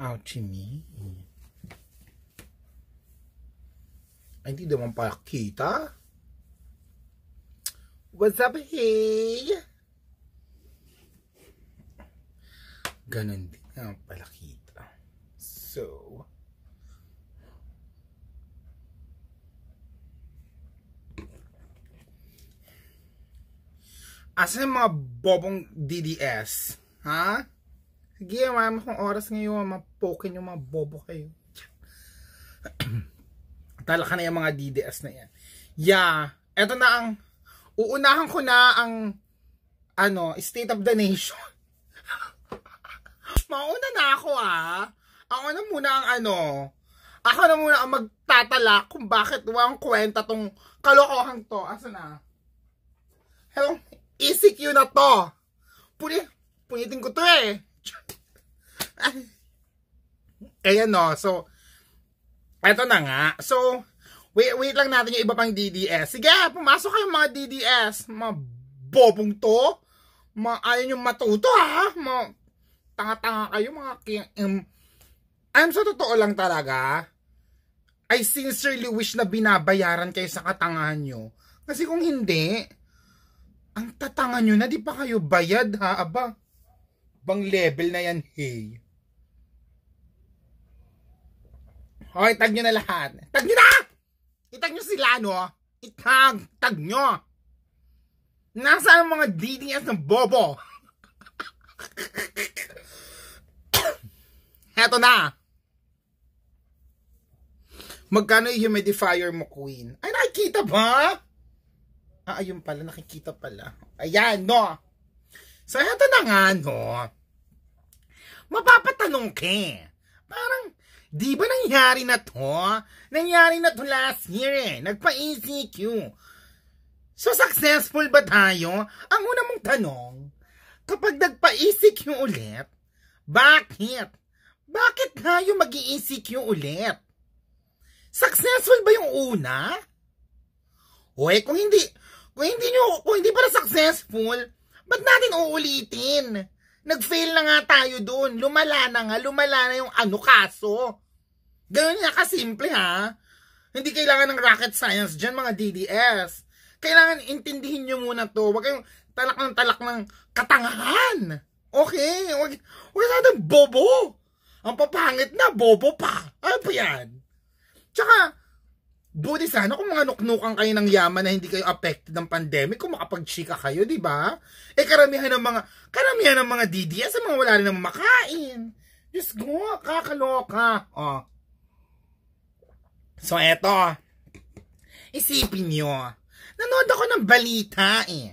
Ouchie me. Ay, hindi naman pakita. What's up, hey? Ganon din. Ah, palaki. Asa yung mga bobong DDS? Ha? Sige, mama kong oras ngayon. Mapokin yung mga bobo kayo. Talaka na yung mga DDS na yan. Yeah. Eto na ang... Uunahan ko na ang... Ano, State of the Nation. Mauna na ako ah. Ako na muna ang ano. Ako na muna ang magtatala kung bakit walang kwenta tong kalokohan to. Asa na? Hello? ECQ na to. Puni, punitin ko to eh. Ayan no. So, eto na nga. So, wait, wait lang natin yung iba pang DDS. Sige, pumasok kayo mga DDS. Mga bobong to. Mga ayaw nyo matuto ha. Mga tanga-tanga kayo mga king... Um, I'm so totoo lang talaga. I sincerely wish na binabayaran kayo sa katangahan nyo. Kasi kung hindi, ang tatanga nyo na, di pa kayo bayad ha, aba? Bang level na yan, hey. Hoy tag nyo na lahat. Tag nyo na! Itag nyo sila, no? Ah? Itag! Tag nyo! Nasa ang mga DDS ng bobo? Heto na! Magkano yung humidifier mo, Queen? Ay, nakikita ba? Ah, ayun pala, nakikita pala. Ayan, no? So, eto na nga, no? Mapapatanong ka Parang, di ba nangyari na to? Nangyari na to last year eh. Nagpa-ECQ. So, successful ba tayo? Ang una mong tanong, kapag nagpa-ECQ ulit, bakit? Bakit tayo mag ecq ulit? Successful ba yung una? O Uy, eh, kung hindi, kung hindi nyo, kung hindi para successful, ba't natin uulitin? Nag-fail na nga tayo doon. Lumala na nga, lumala na yung ano kaso. Ganun nga kasimple ha. Hindi kailangan ng rocket science dyan mga DDS. Kailangan intindihin nyo muna to. Huwag kayong talak ng talak ng katangahan. Okay? Huwag, huwag natin bobo. Ang papangit na, bobo pa. Ano pa yan? Tsaka, Buti sana kung mga nuknukan kayo ng yaman na hindi kayo affected ng pandemic, kung makapag-chika kayo, di ba? Eh karamihan ng mga, karamihan ng mga DDS ang mga wala rin ng makain. Diyos ko, kakaloka. Oh. So eto, isipin nyo, nanood ako ng balita eh.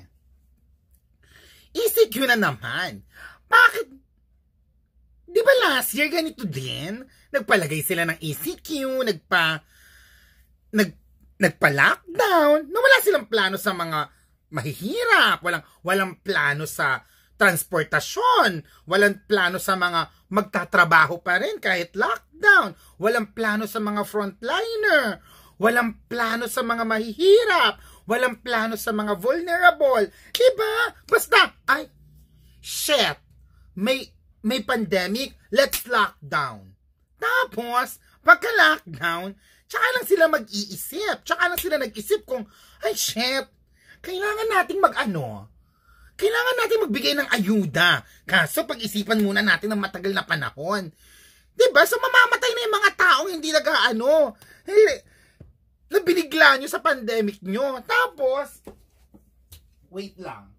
ECQ na naman. Bakit? Di ba last year ganito din? Nagpalagay sila ng ECQ, nagpa nag nagpa-lockdown, na wala silang plano sa mga mahihirap, walang walang plano sa transportasyon, walang plano sa mga magtatrabaho pa rin kahit lockdown, walang plano sa mga frontliner, walang plano sa mga mahihirap, walang plano sa mga vulnerable. 'di ba? Basta, ay, shit, may, may pandemic, let's lockdown. Tapos, pagka-lockdown, Tsaka lang sila mag-iisip. Tsaka lang sila nag-isip kung, ay shit, kailangan nating mag-ano. Kailangan nating magbigay ng ayuda. Kaso pag-isipan muna natin ng matagal na panahon. 'Di ba? So mamamatay na 'yung mga taong hindi nag-aano. Hey, na nyo sa pandemic nyo. Tapos, wait lang.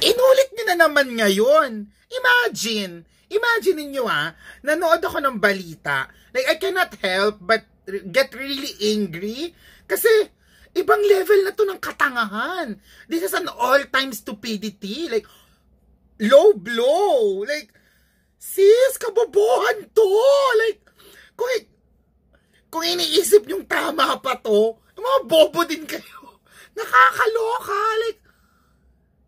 Inulit nyo na naman ngayon. Imagine, Imagine niyo ah, nanood ako ng balita. Like, I cannot help but get really angry. Kasi, ibang level na to ng katangahan. This is an all-time stupidity. Like, low blow. Like, sis, kabobohan to. Like, kung, kung iniisip yung tama pa to, mga bobo din kayo. Nakakaloka. Like,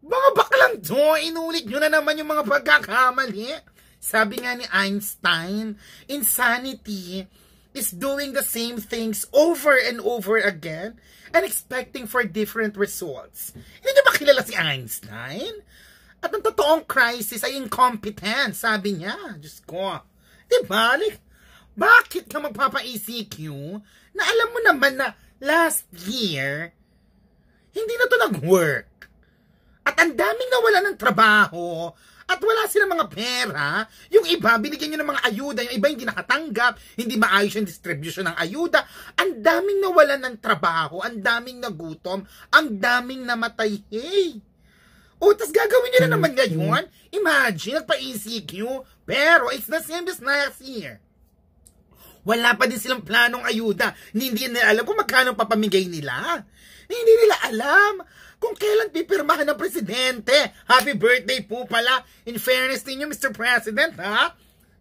mga baklang to, inulit niyo na naman yung mga pagkakamali. Sabi nga ni Einstein, insanity is doing the same things over and over again and expecting for different results. Hindi niyo ba kilala si Einstein? At ang totoong crisis ay incompetence, sabi niya. Diyos ko. Di ba? Like, bakit ka magpapa-ECQ na alam mo naman na last year, hindi na to nag-work. At ang daming nawala ng trabaho, at wala silang mga pera. Yung iba, binigyan nyo ng mga ayuda. Yung iba hindi nakatanggap, hindi maayos yung distribution ng ayuda. Ang daming nawalan ng trabaho, ang daming nagutom, ang daming namatay. Hey! O, tas gagawin nyo na naman ngayon? Imagine, nagpa-ECQ, pero it's the same as last year. Wala pa din silang planong ayuda. Hindi nila alam kung magkano papamigay nila. Hindi nila alam kung kailan pipirmahan ng presidente. Happy birthday po pala. In fairness ninyo, Mr. President, ha?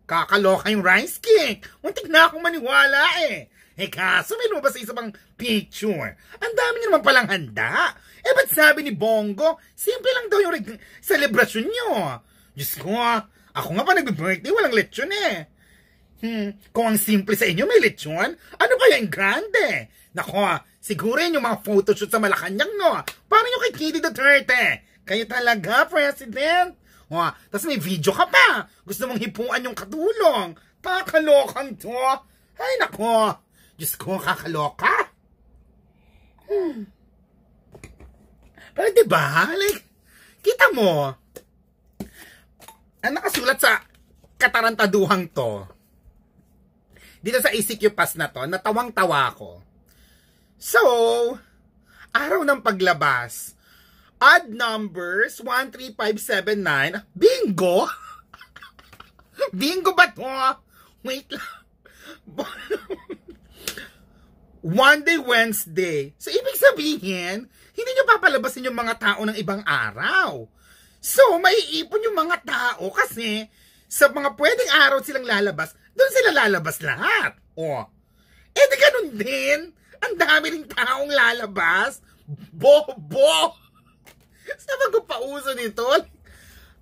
Kakaloka yung rice cake. Muntik na akong maniwala eh. Eh kaso may lumabas sa isa pang picture. Ang dami niyo naman palang handa. Eh ba't sabi ni Bongo, simple lang daw yung celebration nyo. Diyos ko, ah. ako nga pa nag-birthday, walang lechon eh. Hmm, kung ang simple sa inyo may lechon, ano kaya yung grande? Nako, ah. Siguro yun yung mga photoshoot sa Malacanang, no? Paano yung kay Kitty Duterte? Kayo talaga, President? O, tapos may video ka pa. Gusto mong hipuan yung katulong. Pakalokan to. Ay, nako. Diyos ko, kakaloka. Hmm. Pero diba, like, kita mo, ang nakasulat sa katarantaduhang to, dito sa ICQ pass na to, natawang-tawa ako. So, araw ng paglabas. Odd numbers, 13579. Bingo! Bingo ba to? Wait lang. One day Wednesday. So, ibig sabihin, hindi nyo papalabasin yung mga tao ng ibang araw. So, maiipon yung mga tao kasi sa mga pwedeng araw silang lalabas, doon sila lalabas lahat. O. Oh. Eh, di ganun din. Ang dami ng taong lalabas. Bobo! Saan ko pauso nito?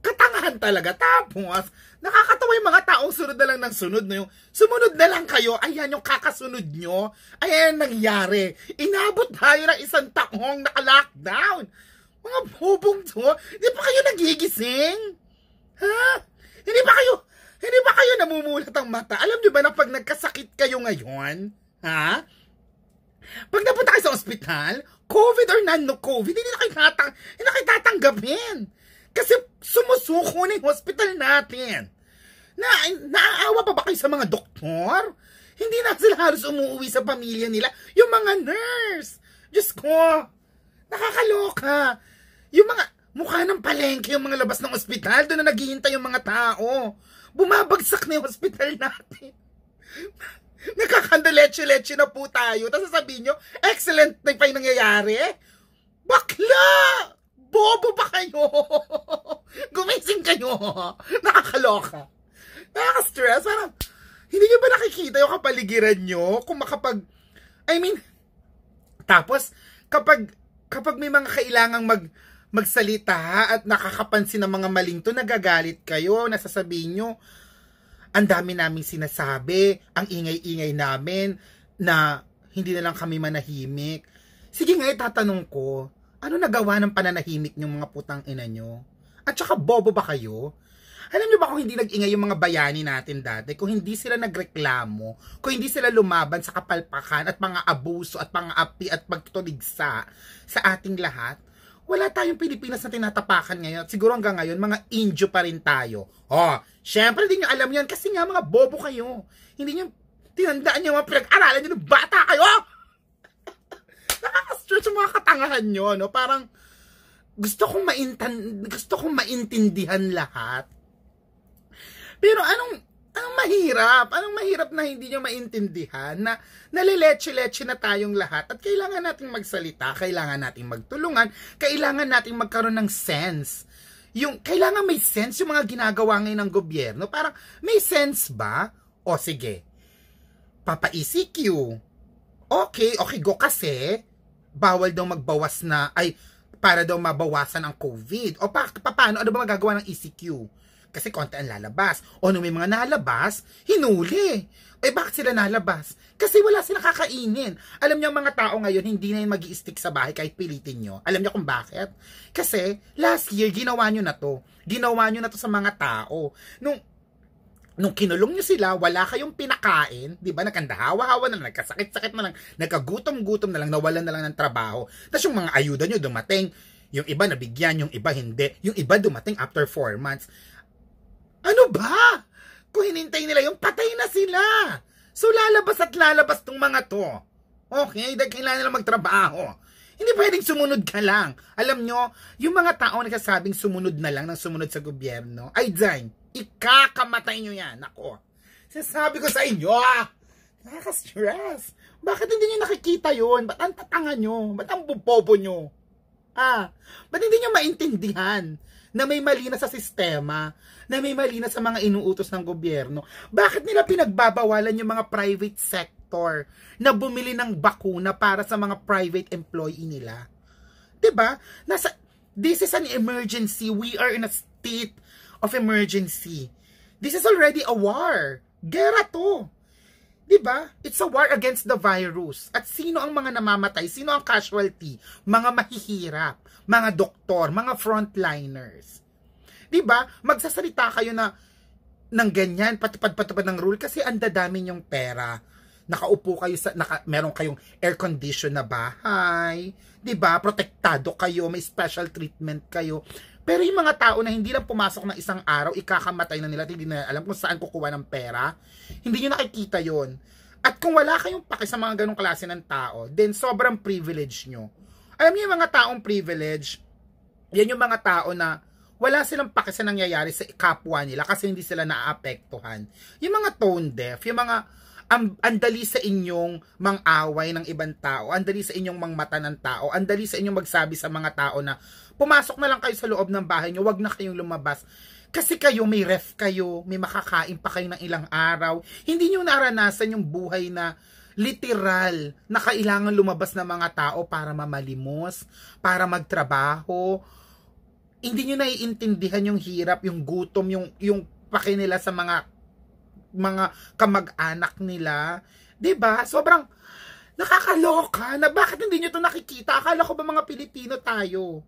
Katangahan talaga. Tapos, nakakatawa yung mga taong sunod na lang ng sunod na yung, sumunod na lang kayo, ayan yung kakasunod nyo, ayan ang nangyari. Inabot tayo ng isang taong naka-lockdown. Mga bobong to, hindi pa kayo nagigising? Ha? Hindi ba kayo, hindi ba kayo namumulat ang mata? Alam niyo ba na pag nagkasakit kayo ngayon, ha? Pag napunta kayo sa ospital, COVID or non-COVID, hindi na kayo, natang, hindi na kayo tatanggapin. Kasi sumusuko na yung hospital natin. Na, naaawa pa ba kayo sa mga doktor? Hindi na sila halos umuwi sa pamilya nila. Yung mga nurse. Diyos ko, nakakaloka. Yung mga, mukha ng palengke yung mga labas ng ospital. Doon na naghihintay yung mga tao. Bumabagsak na yung ospital natin. Nakakandaleche-leche na po tayo. Tapos sasabihin nyo, excellent na yung nangyayari. Bakla! Bobo ba kayo? Gumising kayo. Nakakaloka. Nakaka-stress. Parang, hindi nyo ba nakikita yung kapaligiran nyo? Kung makapag, I mean, tapos, kapag, kapag may mga kailangang mag, magsalita at nakakapansin ng mga maling to, nagagalit kayo, nasasabihin nyo, ang dami namin sinasabi, ang ingay-ingay namin na hindi na lang kami manahimik. Sige nga, tatanong ko, ano nagawa ng pananahimik niyong mga putang ina nyo? At saka bobo ba kayo? Alam niyo ba kung hindi nag-ingay yung mga bayani natin dati, kung hindi sila nagreklamo, kung hindi sila lumaban sa kapalpakan at mga abuso at mga api at pagtuligsa sa ating lahat, wala tayong Pilipinas na tinatapakan ngayon at siguro hanggang ngayon mga Indio pa rin tayo. Oh, Siyempre, hindi nyo alam yan kasi nga mga bobo kayo. Hindi nyo tinandaan yung mga pinag-aralan nyo bata kayo. Nakaka-stretch mga katangahan nyo, no? Parang, gusto kong gusto kong maintindihan lahat. Pero anong anong mahirap? Anong mahirap na hindi niyo maintindihan na naliletse-letse na tayong lahat at kailangan nating magsalita, kailangan nating magtulungan, kailangan nating magkaroon ng sense yung kailangan may sense yung mga ginagawa ngayon ng gobyerno. Parang may sense ba? O sige, Papa ECQ, okay, okay go kasi, bawal daw magbawas na, ay, para daw mabawasan ang COVID. O pa, paano, ano ba magagawa ng ECQ? kasi konti ang lalabas. O nung may mga nalabas, hinuli. Eh bakit sila nalabas? Kasi wala silang kakainin. Alam niyo mga tao ngayon, hindi na yung mag stick sa bahay kahit pilitin nyo. Alam niyo kung bakit? Kasi last year, ginawa nyo na to. Ginawa nyo na to sa mga tao. Nung nung kinulong nyo sila, wala kayong pinakain, di ba, nagkandahawa-hawa na lang, nagkasakit-sakit na lang, nagkagutom-gutom na lang, nawalan na lang ng trabaho. Tapos yung mga ayuda nyo dumating, yung iba nabigyan, yung iba hindi. Yung iba dumating after 4 months. Ano ba? Kung hinintay nila yung patay na sila. So lalabas at lalabas tong mga to. Okay, dahil kailangan nila magtrabaho. Hindi pwedeng sumunod ka lang. Alam nyo, yung mga tao nagsasabing sumunod na lang ng sumunod sa gobyerno, ay dyan, ikakamatay nyo yan. Ako, sinasabi ko sa inyo, ah, nakaka-stress. Bakit hindi nyo nakikita yon? Ba't ang tatanga nyo? Ba't ang bubobo nyo? Ah, ba't hindi nyo maintindihan? na may mali na sa sistema, na may mali na sa mga inuutos ng gobyerno. Bakit nila pinagbabawalan yung mga private sector na bumili ng bakuna para sa mga private employee nila? 'Di ba? Nasa this is an emergency. We are in a state of emergency. This is already a war. Gera to. 'Di ba? It's a war against the virus. At sino ang mga namamatay? Sino ang casualty? Mga mahihirap, mga doktor, mga frontliners. 'Di ba? Magsasalita kayo na ng ganyan, patupad-patupad ng rule kasi ang dadami niyong pera. Nakaupo kayo sa naka, meron kayong air condition na bahay, 'di ba? Protektado kayo, may special treatment kayo. Pero yung mga tao na hindi lang pumasok ng isang araw, ikakamatay na nila, hindi na alam kung saan kukuha ng pera, hindi nyo nakikita yon At kung wala kayong paki sa mga ganong klase ng tao, then sobrang privilege nyo. Alam niyo yung mga taong privilege, yan yung mga tao na wala silang paki sa nangyayari sa kapwa nila kasi hindi sila naaapektuhan. Yung mga tone deaf, yung mga ang, ang dali sa inyong mang-away ng ibang tao, ang dali sa inyong mangmata ng tao, ang dali sa inyong magsabi sa mga tao na pumasok na lang kayo sa loob ng bahay nyo, wag na kayong lumabas. Kasi kayo, may ref kayo, may makakain pa kayo ng ilang araw. Hindi nyo naranasan yung buhay na literal na kailangan lumabas ng mga tao para mamalimos, para magtrabaho. Hindi nyo naiintindihan yung hirap, yung gutom, yung, yung pakinila sa mga mga kamag-anak nila. 'Di ba? Sobrang nakakaloka na bakit hindi nyo to nakikita? Akala ko ba mga Pilipino tayo?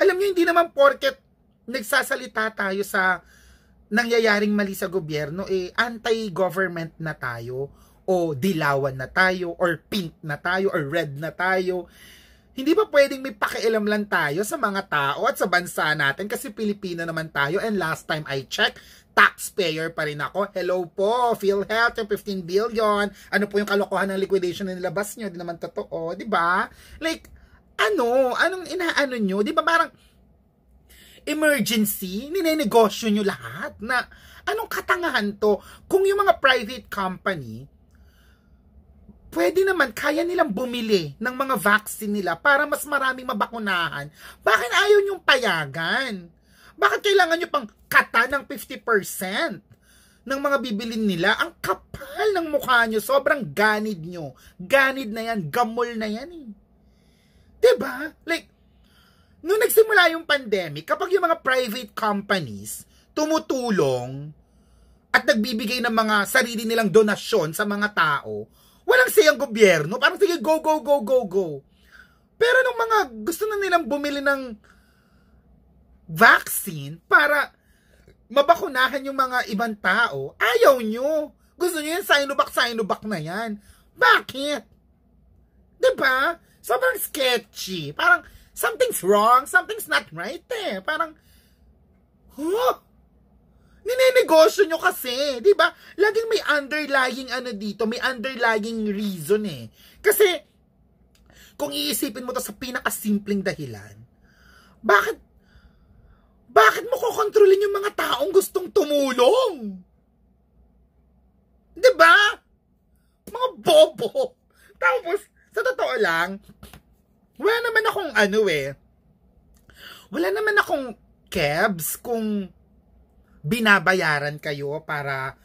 Alam nyo, hindi naman porket nagsasalita tayo sa nangyayaring mali sa gobyerno, eh, anti-government na tayo, o dilawan na tayo, or pink na tayo, or red na tayo. Hindi ba pwedeng may pakialam lang tayo sa mga tao at sa bansa natin kasi Pilipino naman tayo and last time I checked, taxpayer pa rin ako. Hello po, PhilHealth, 15 billion. Ano po yung kalokohan ng liquidation na nilabas nyo? Di naman totoo, di ba? Like, ano? Anong inaano nyo? Di ba parang emergency, ninenegosyo nyo lahat na anong katangahan to? Kung yung mga private company, pwede naman, kaya nilang bumili ng mga vaccine nila para mas maraming mabakunahan. Bakit ayaw yung payagan? Bakit kailangan nyo pang kata ng 50% ng mga bibilin nila? Ang kapal ng mukha nyo, sobrang ganid nyo. Ganid na yan, gamol na yan eh. ba? Diba? Like, nung nagsimula yung pandemic, kapag yung mga private companies tumutulong at nagbibigay ng mga sarili nilang donasyon sa mga tao, walang sayang gobyerno. Parang sige, go, go, go, go, go. Pero nung mga gusto na nilang bumili ng vaccine para mabakunahan yung mga ibang tao, ayaw nyo. Gusto nyo yung Sinovac, Sinovac na yan. Bakit? ba? Diba? Sobrang sketchy. Parang, something's wrong, something's not right eh. Parang, huh? Ninenegosyo nyo kasi, di ba? Laging may underlying ano dito, may underlying reason eh. Kasi, kung iisipin mo to sa pinakasimpleng dahilan, bakit bakit mo kokontrolin yung mga taong gustong tumulong? ba? Diba? Mga bobo. Tapos, sa totoo lang, wala naman akong ano eh. Wala naman akong kebs kung binabayaran kayo para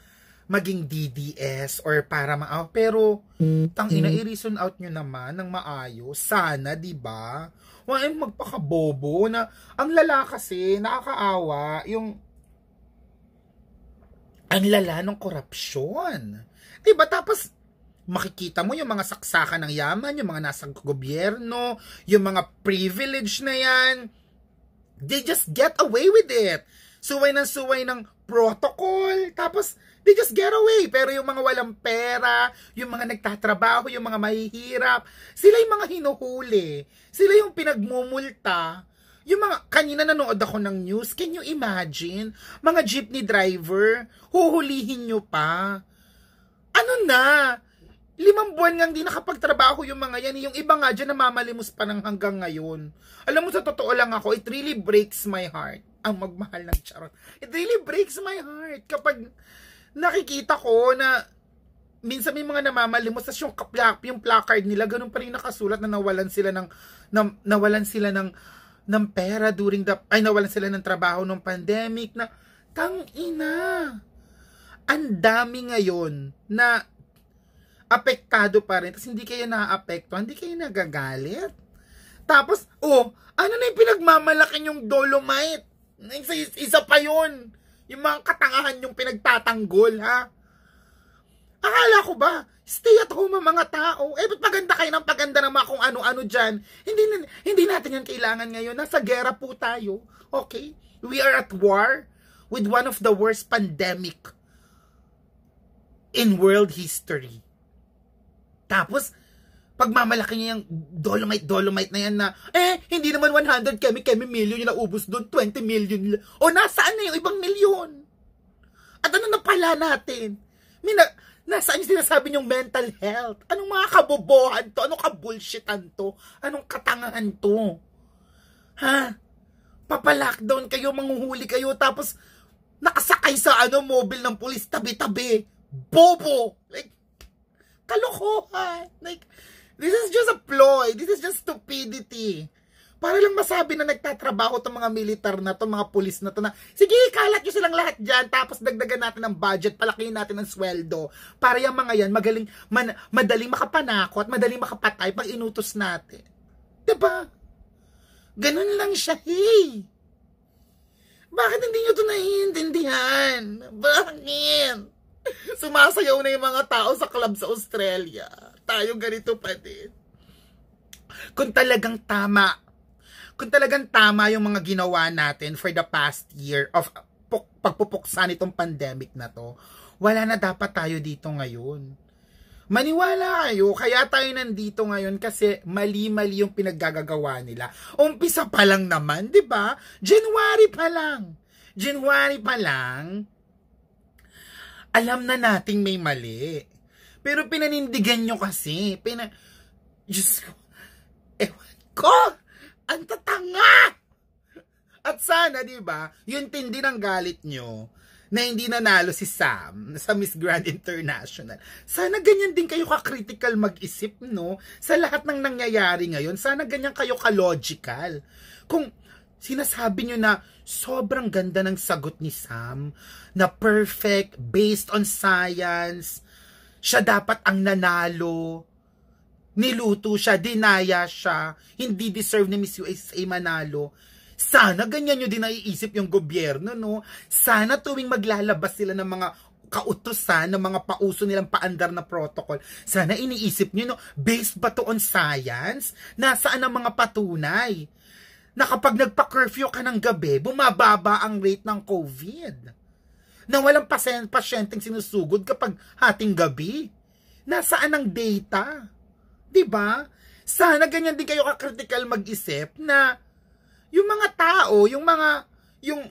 maging DDS or para ma oh, pero tang ina mm-hmm. i-reason out nyo naman ng maayos sana 'di ba wala yung magpakabobo na ang lala kasi nakakaawa yung ang lala ng korupsyon. Diba? Tapos makikita mo yung mga saksakan ng yaman, yung mga nasa gobyerno, yung mga privilege na yan. They just get away with it. Suway ng suway ng protocol. Tapos, they just get away. Pero yung mga walang pera, yung mga nagtatrabaho, yung mga mahihirap, sila yung mga hinuhuli. Sila yung pinagmumulta. Yung mga, kanina nanood ako ng news, can you imagine? Mga jeepney driver, huhulihin nyo pa. Ano na? Limang buwan nga hindi nakapagtrabaho yung mga yan. Yung iba nga dyan namamalimos pa ng hanggang ngayon. Alam mo, sa totoo lang ako, it really breaks my heart ang magmahal ng charot. It really breaks my heart kapag nakikita ko na minsan may mga namamalimos tas yung kaplak, yung placard nila ganun pa rin nakasulat na nawalan sila ng na, nawalan sila ng ng pera during the ay nawalan sila ng trabaho ng pandemic na tang ina. Ang dami ngayon na apektado pa rin tapos hindi kayo naaapektuhan, hindi kayo nagagalit. Tapos, oh, ano na yung pinagmamalaki yung dolomite? Isa, isa pa yun yung mga katangahan yung pinagtatanggol, ha? Akala ko ba, stay at home ang mga tao. Eh, ba't paganda kayo ng paganda ng mga kung ano-ano dyan? Hindi, hindi natin yan kailangan ngayon. Nasa gera po tayo. Okay? We are at war with one of the worst pandemic in world history. Tapos, pagmamalaki niya yung dolomite, dolomite na yan na, eh, hindi naman 100 kemi, kemi million yung naubos doon, 20 million. O nasaan na yung ibang milyon? At ano na pala natin? Mina, nasaan yung sinasabi niyong mental health? Anong mga kabobohan to? Anong kabullshitan to? Anong katangahan to? Ha? Papalockdown kayo, manghuhuli kayo, tapos nakasakay sa ano mobile ng pulis tabi-tabi. Bobo! Like, kalokohan! Like, This is just a ploy. This is just stupidity. Para lang masabi na nagtatrabaho tong mga militar na to, mga pulis na to na, sige, kalat nyo silang lahat dyan, tapos dagdagan natin ang budget, palakihin natin ang sweldo, para yung mga yan, magaling, man, madaling makapanakot, at madaling makapatay pag inutos natin. ba? Diba? Ganun lang siya, hey! Bakit hindi nyo ito naiintindihan? Bakit? Sumasayaw na yung mga tao sa club sa Australia tayo ganito pa din. Kung talagang tama, kung talagang tama yung mga ginawa natin for the past year of pagpupuksan nitong pandemic na to, wala na dapat tayo dito ngayon. Maniwala kayo, kaya tayo nandito ngayon kasi mali-mali yung pinaggagawa nila. Umpisa pa lang naman, di ba? January pa lang. January pa lang, alam na nating may mali. Pero pinanindigan nyo kasi. Pina... Diyos ko. Ewan ko! Ang tatanga! At sana, di ba, yung tindi ng galit nyo na hindi nanalo si Sam sa Miss Grand International. Sana ganyan din kayo ka-critical mag-isip, no? Sa lahat ng nangyayari ngayon, sana ganyan kayo ka-logical. Kung sinasabi nyo na sobrang ganda ng sagot ni Sam, na perfect, based on science, siya dapat ang nanalo. Niluto siya, dinaya siya, hindi deserve ni Miss USA manalo. Sana ganyan nyo din naiisip yung gobyerno, no? Sana tuwing maglalabas sila ng mga kautosan ng mga pauso nilang paandar na protocol. Sana iniisip nyo, no, based ba to on science? Nasaan ang mga patunay? Na kapag nagpa-curfew ka ng gabi, bumababa ang rate ng COVID na walang pasyen pasyenteng sinusugod kapag hating gabi? Nasaan ang data? 'Di ba? Sana ganyan din kayo ka-critical mag-isip na yung mga tao, yung mga yung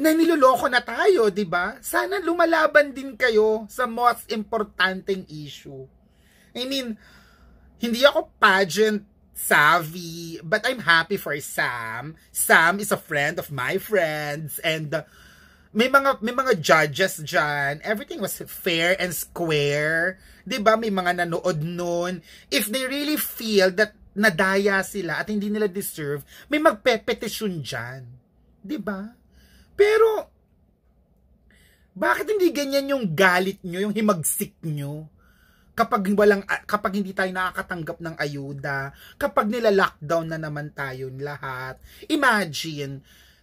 na niloloko na tayo, 'di ba? Sana lumalaban din kayo sa most importanteng issue. I mean, hindi ako pageant savvy, but I'm happy for Sam. Sam is a friend of my friends and uh, may mga may mga judges diyan. Everything was fair and square. 'Di ba? May mga nanood noon. If they really feel that nadaya sila at hindi nila deserve, may magpepetisyon diyan. 'Di ba? Pero bakit hindi ganyan yung galit nyo, yung himagsik nyo? Kapag walang kapag hindi tayo nakakatanggap ng ayuda, kapag nila lockdown na naman tayo lahat. Imagine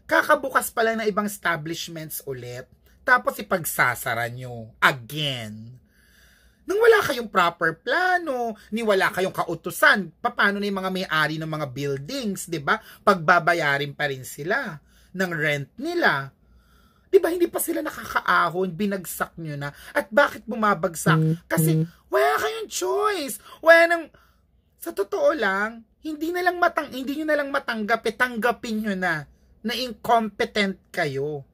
kakabukas pa lang ng ibang establishments ulit, tapos ipagsasara nyo again. Nang wala kayong proper plano, ni wala kayong kautusan, paano na yung mga may-ari ng mga buildings, di ba? Pagbabayarin pa rin sila ng rent nila. Di ba, hindi pa sila nakakaahon, binagsak nyo na. At bakit bumabagsak? Mm-hmm. Kasi wala kayong choice. Wala nang, sa totoo lang, hindi na lang matang, hindi nyo na lang matanggap, eh, tanggapin nyo na na incompetent kayo.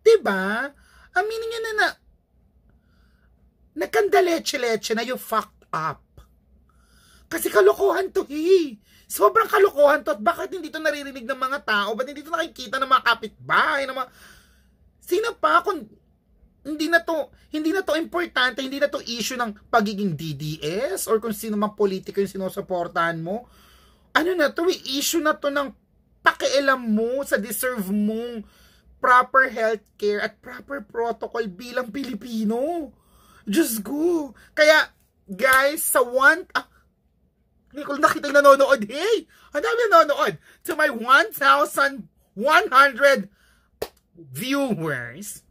'Di ba? Aminin niyo na na nakandaleche-leche na you fucked up. Kasi kalokohan to, hey. Sobrang kalokohan to at bakit hindi to naririnig ng mga tao? Bakit hindi to nakikita ng mga kapitbahay? Ng mga... Sino pa kung hindi na to hindi na to importante, hindi na to issue ng pagiging DDS or kung sino mang politiko yung sinusuportahan mo. Ano na to, issue na to ng pakialam mo sa deserve mong proper healthcare at proper protocol bilang Pilipino. Just go. Kaya, guys, sa one... Ah, hindi ko nakita yung nanonood. Hey! Ang dami nanonood. To my 1,100 viewers,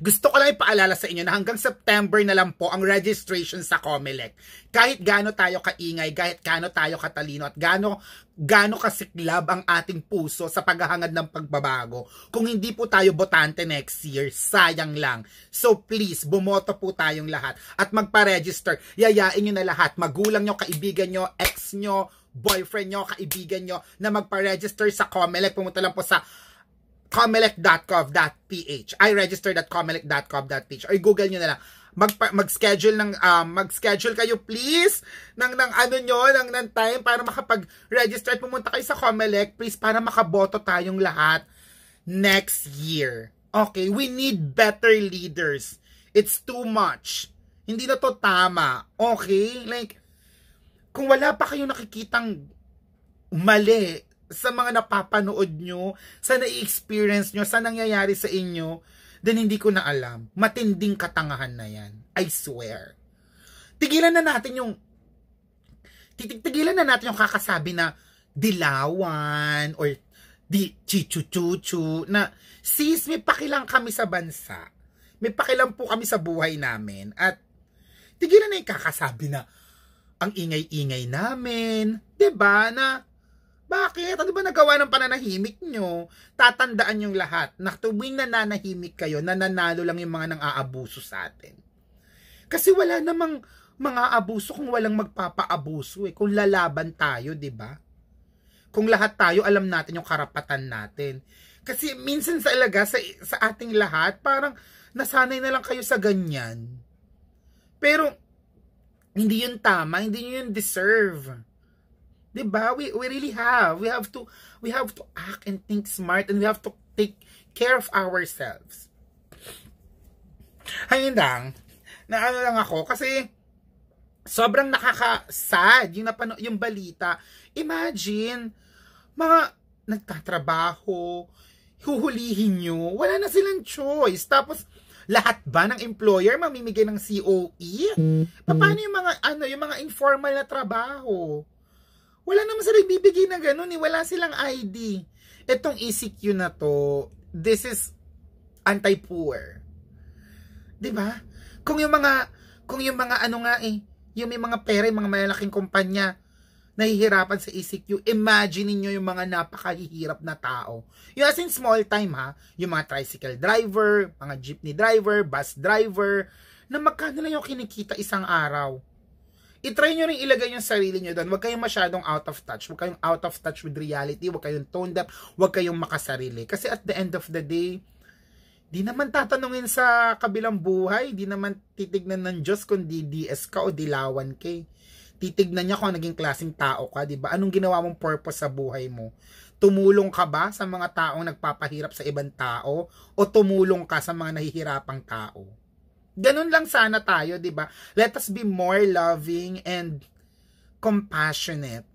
gusto ko lang ipaalala sa inyo na hanggang September na lang po ang registration sa COMELEC. Kahit gaano tayo kaingay, kahit gaano tayo katalino at gaano gaano kasiklab ang ating puso sa paghahangad ng pagbabago. Kung hindi po tayo botante next year, sayang lang. So please, bumoto po tayong lahat at magpa-register. Yayain niyo na lahat, magulang niyo, kaibigan niyo, ex niyo, boyfriend niyo, kaibigan niyo na magpa-register sa COMELEC. Pumunta lang po sa comelec.gov.ph. I registered at comelec.gov.ph. Or google niyo na lang. Mag, mag-schedule ng um, mag-schedule kayo please ng ng ano niyo ng ng time para makapag-register at pumunta kayo sa Comelec please para makaboto tayong lahat next year. Okay, we need better leaders. It's too much. Hindi na to tama. Okay? Like kung wala pa kayong nakikitang mali sa mga napapanood nyo, sa nai-experience nyo, sa nangyayari sa inyo, then hindi ko na alam. Matinding katangahan na yan. I swear. Tigilan na natin yung titigtigilan na natin yung kakasabi na dilawan or di chichuchuchu na sis may pakilang kami sa bansa. May pakilang po kami sa buhay namin at tigilan na yung kakasabi na ang ingay-ingay namin, 'di ba? Na bakit? Ano ba nagawa ng pananahimik nyo? Tatandaan yung lahat na tuwing nananahimik kayo, nananalo lang yung mga nang aabuso sa atin. Kasi wala namang mga abuso kung walang magpapaabuso eh. Kung lalaban tayo, di ba? Kung lahat tayo, alam natin yung karapatan natin. Kasi minsan sa ilaga, sa, sa ating lahat, parang nasanay na lang kayo sa ganyan. Pero, hindi yun tama, hindi yun deserve 'Diba? We we really have. We have to we have to act and think smart and we have to take care of ourselves. Ayun lang. Na ano lang ako kasi sobrang nakaka-sad yung napano yung balita. Imagine mga nagtatrabaho, huhulihin nyo, wala na silang choice. Tapos, lahat ba ng employer mamimigay ng COE? Mm-hmm. Paano yung mga, ano, yung mga informal na trabaho? Wala naman sila ibibigay na ganun eh. Wala silang ID. Itong ECQ na to, this is anti-poor. 'Di ba? Kung yung mga kung yung mga ano nga eh, yung may mga pera, yung mga malalaking kumpanya, nahihirapan sa ECQ. Imagine niyo yung mga napakahihirap na tao. Yung as in small time ha, yung mga tricycle driver, mga jeepney driver, bus driver, na magkano lang yung kinikita isang araw i itry nyo rin ilagay yung sarili nyo doon. Huwag kayong masyadong out of touch. Huwag kayong out of touch with reality. Huwag kayong tone deaf. Huwag kayong makasarili. Kasi at the end of the day, di naman tatanungin sa kabilang buhay. Di naman titignan ng Diyos kung DDS ka o dilawan ka. Eh. Titignan niya kung naging klaseng tao ka, di ba? Anong ginawa mong purpose sa buhay mo? Tumulong ka ba sa mga taong nagpapahirap sa ibang tao? O tumulong ka sa mga nahihirapang tao? Ganun lang sana tayo, 'di ba? Let us be more loving and compassionate.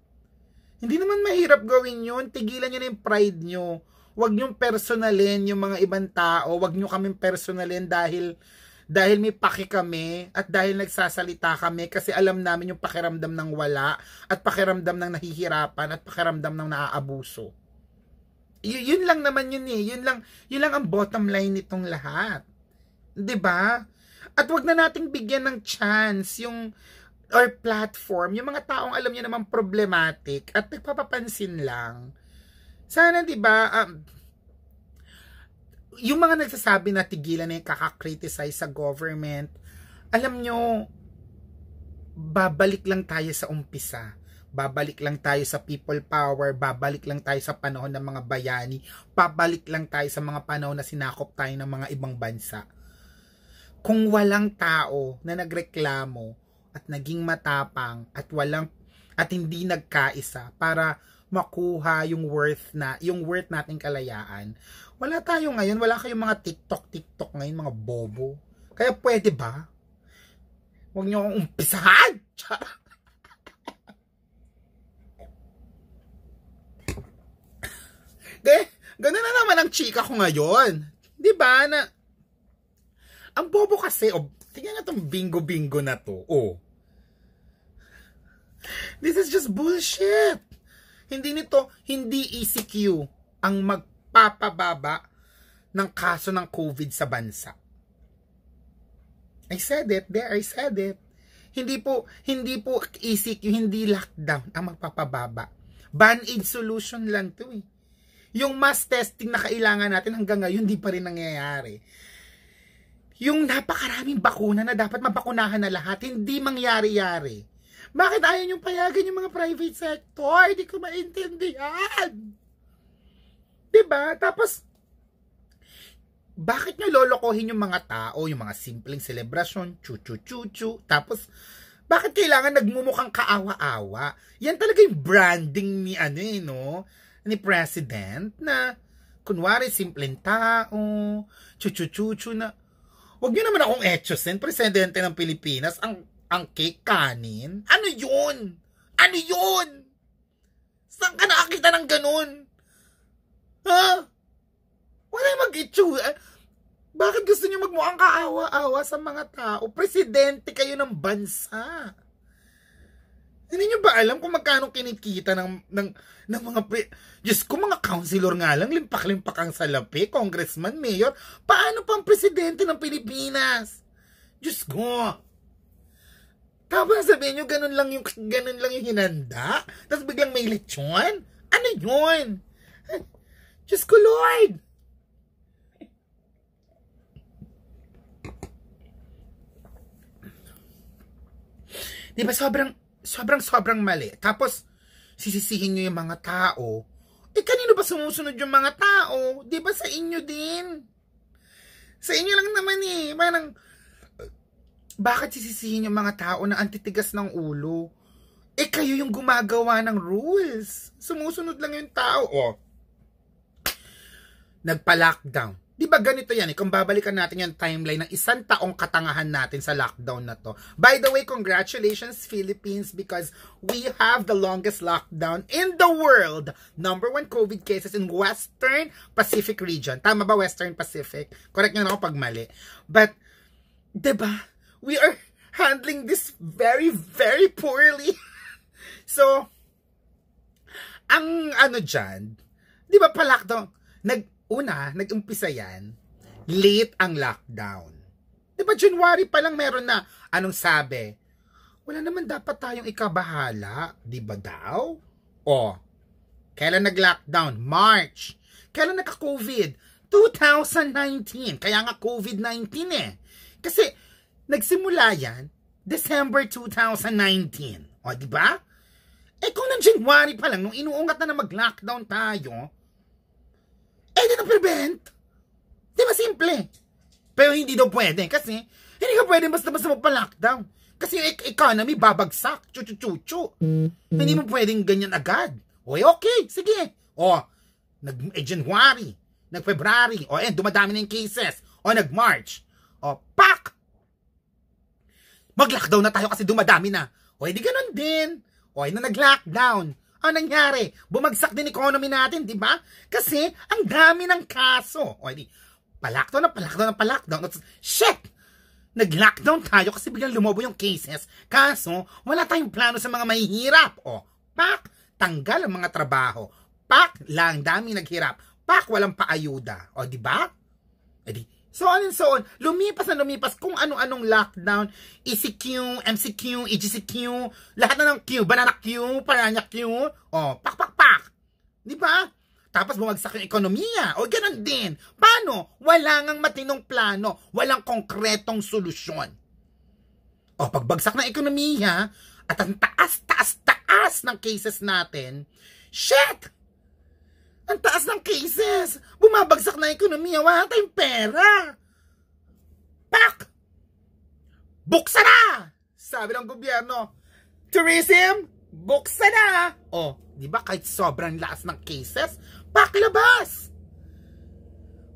Hindi naman mahirap gawin 'yun. Tigilan niyo na 'yung pride niyo. Huwag niyo personalin 'yung mga ibang tao. Huwag niyo kaming personalin dahil dahil may paki kami at dahil nagsasalita kami kasi alam namin yung pakiramdam ng wala at pakiramdam ng nahihirapan at pakiramdam ng naaabuso. Y- yun lang naman yun eh. Yun lang, yun lang ang bottom line nitong lahat. 'di ba? At wag na nating bigyan ng chance yung or platform, yung mga taong alam niya naman problematic at nagpapapansin lang. Sana 'di ba um, yung mga nagsasabi na tigilan na yung kakakriticize sa government, alam nyo, babalik lang tayo sa umpisa. Babalik lang tayo sa people power, babalik lang tayo sa panahon ng mga bayani, babalik lang tayo sa mga panahon na sinakop tayo ng mga ibang bansa kung walang tao na nagreklamo at naging matapang at walang at hindi nagkaisa para makuha yung worth na yung worth nating kalayaan. Wala tayo ngayon, wala kayong mga TikTok TikTok ngayon mga bobo. Kaya pwede ba? Huwag niyo akong umpisahan. De, ganun na naman ang chika ko ngayon. 'Di ba na ang bobo kasi, oh, tingnan na tong bingo-bingo na to. Oh. This is just bullshit. Hindi nito, hindi ECQ ang magpapababa ng kaso ng COVID sa bansa. I said it, there I said it. Hindi po, hindi po ECQ, hindi lockdown ang magpapababa. Band-aid solution lang to eh. Yung mass testing na kailangan natin hanggang ngayon, hindi pa rin nangyayari yung napakaraming bakuna na dapat mabakunahan na lahat, hindi mangyari-yari. Bakit ayaw niyong payagan yung mga private sector? Hindi ko maintindihan. Diba? Tapos, bakit niyo lolokohin yung mga tao, yung mga simpleng selebrasyon, chu-chu-chu-chu, tapos, bakit kailangan nagmumukhang kaawa-awa? Yan talaga yung branding ni ano eh, no? Ni President na, kunwari, simpleng tao, chu-chu-chu-chu na, Huwag niyo naman akong etchosin, presidente ng Pilipinas, ang, ang cake kanin. Ano yun? Ano yun? Saan ka nakakita ng ganun? Ha? Wala mag-etcho. Eh, bakit gusto niyo magmukhang kaawa-awa sa mga tao? Presidente kayo ng bansa. Hindi nyo ba alam kung magkano kinikita ng, ng, ng mga, pre- Diyos ko, mga councilor nga lang, limpak-limpak ang salapi, congressman, mayor, paano pang presidente ng Pilipinas? Diyos ko! Tapos sabihin nyo, ganun lang yung, ganun lang yung hinanda, tapos biglang may lechon? Ano yun? Diyos ko, Lord! Di sobrang sobrang-sobrang mali. Tapos, sisisihin nyo yung mga tao. Eh, kanino ba sumusunod yung mga tao? Di ba sa inyo din? Sa inyo lang naman eh. Parang, bakit sisisihin yung mga tao na antitigas ng ulo? Eh, kayo yung gumagawa ng rules. Sumusunod lang yung tao. Oh. Nagpa-lockdown Di ba ganito yan eh? Kung babalikan natin yung timeline ng isang taong katangahan natin sa lockdown na to. By the way, congratulations Philippines because we have the longest lockdown in the world. Number one COVID cases in Western Pacific region. Tama ba Western Pacific? Correct nyo na ako pag mali. But, di ba? We are handling this very, very poorly. so, ang ano dyan, di ba pa lockdown, nag, una, nag-umpisa yan, late ang lockdown. Diba January pa lang meron na, anong sabi? Wala naman dapat tayong ikabahala, diba daw? O, kailan nag-lockdown? March. Kailan nagka-COVID? 2019. Kaya nga COVID-19 eh. Kasi, nagsimula yan, December 2019. O, di ba? Eh kung ng January pa lang, nung inuungat na na mag-lockdown tayo, eh, dito prevent. Di ba simple? Pero hindi daw pwede kasi hindi ka pwede basta-basta magpa-lockdown. Kasi yung e-, economy babagsak. Chu-chu-chu-chu. chu mm-hmm. Hindi mo pwedeng ganyan agad. Oy, okay. Sige. O, nag-January. Eh, Nag-February. O, eh, dumadami na yung cases. O, nag-March. O, pak! Mag-lockdown na tayo kasi dumadami na. O, hindi eh, ganun din. O, eh, na nag-lockdown. Ano nangyari, bumagsak din economy natin, di ba? Kasi ang dami ng kaso. O edi, palakdown na palakdown na palakdown. Shit! Nag-lockdown tayo kasi biglang lumobo yung cases. Kaso, wala tayong plano sa mga mahihirap. O, pak, tanggal ang mga trabaho. Pak, lang dami naghirap. Pak, walang paayuda. O, di ba? Edi, So on and so on. Lumipas na lumipas kung anong-anong lockdown. ECQ, MCQ, EGCQ, lahat na ng Q. Banana Q, Paranya Q. O, oh, pak, pak, pak. Di ba? Tapos bumagsak yung ekonomiya. O, ganun din. Paano? Wala ngang matinong plano. Walang konkretong solusyon. O, pagbagsak ng ekonomiya, at ang taas, taas, taas ng cases natin, shit! Ang taas ng cases. Bumabagsak na ekonomiya. Wala tayong pera. Pak! Buksa na! Sabi ng gobyerno. Tourism, buksa na! O, oh, di ba kahit sobrang lakas ng cases, paklabas!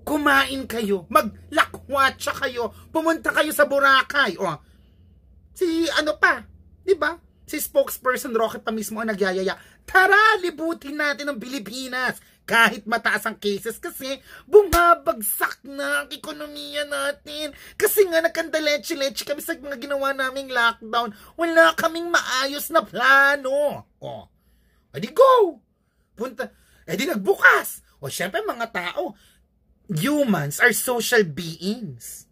Kumain kayo, maglakwatsa kayo, pumunta kayo sa Boracay. O, oh, si ano pa, di ba? Si spokesperson Rocket pa mismo ang nagyayaya. Tara, libutin natin ang Pilipinas kahit mataas ang cases kasi bumabagsak na ang ekonomiya natin. Kasi nga nakandaleche-leche kami sa mga ginawa naming lockdown. Wala kaming maayos na plano. O, oh. edi go! Punta, edi nagbukas. O, syempre mga tao, humans are social beings.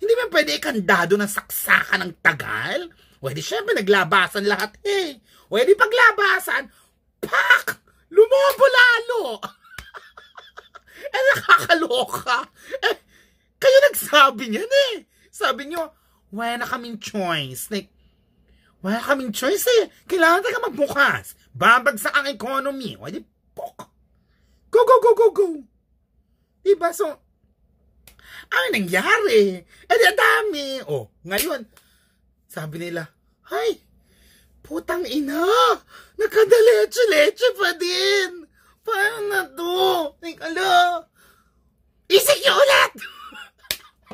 Hindi ba pwede ikandado ng saksakan ng tagal? O, edi syempre naglabasan lahat eh. O, edi paglabasan, pak! Lumobo lalo! Eh, nakakaloka. Eh, kayo nagsabi niyan eh. Sabi niyo, wala na kaming choice. Like, wala kaming choice eh. Kailangan talaga magbukas. Babagsak ang economy. O di, pok. Go, go, go, go, go. Diba? So, ano nangyari? Eh, di, dami. O, ngayon, sabi nila, ay, putang ina, nakadaleche-leche pa din. Paano na to? Tingala! Isecure ulit!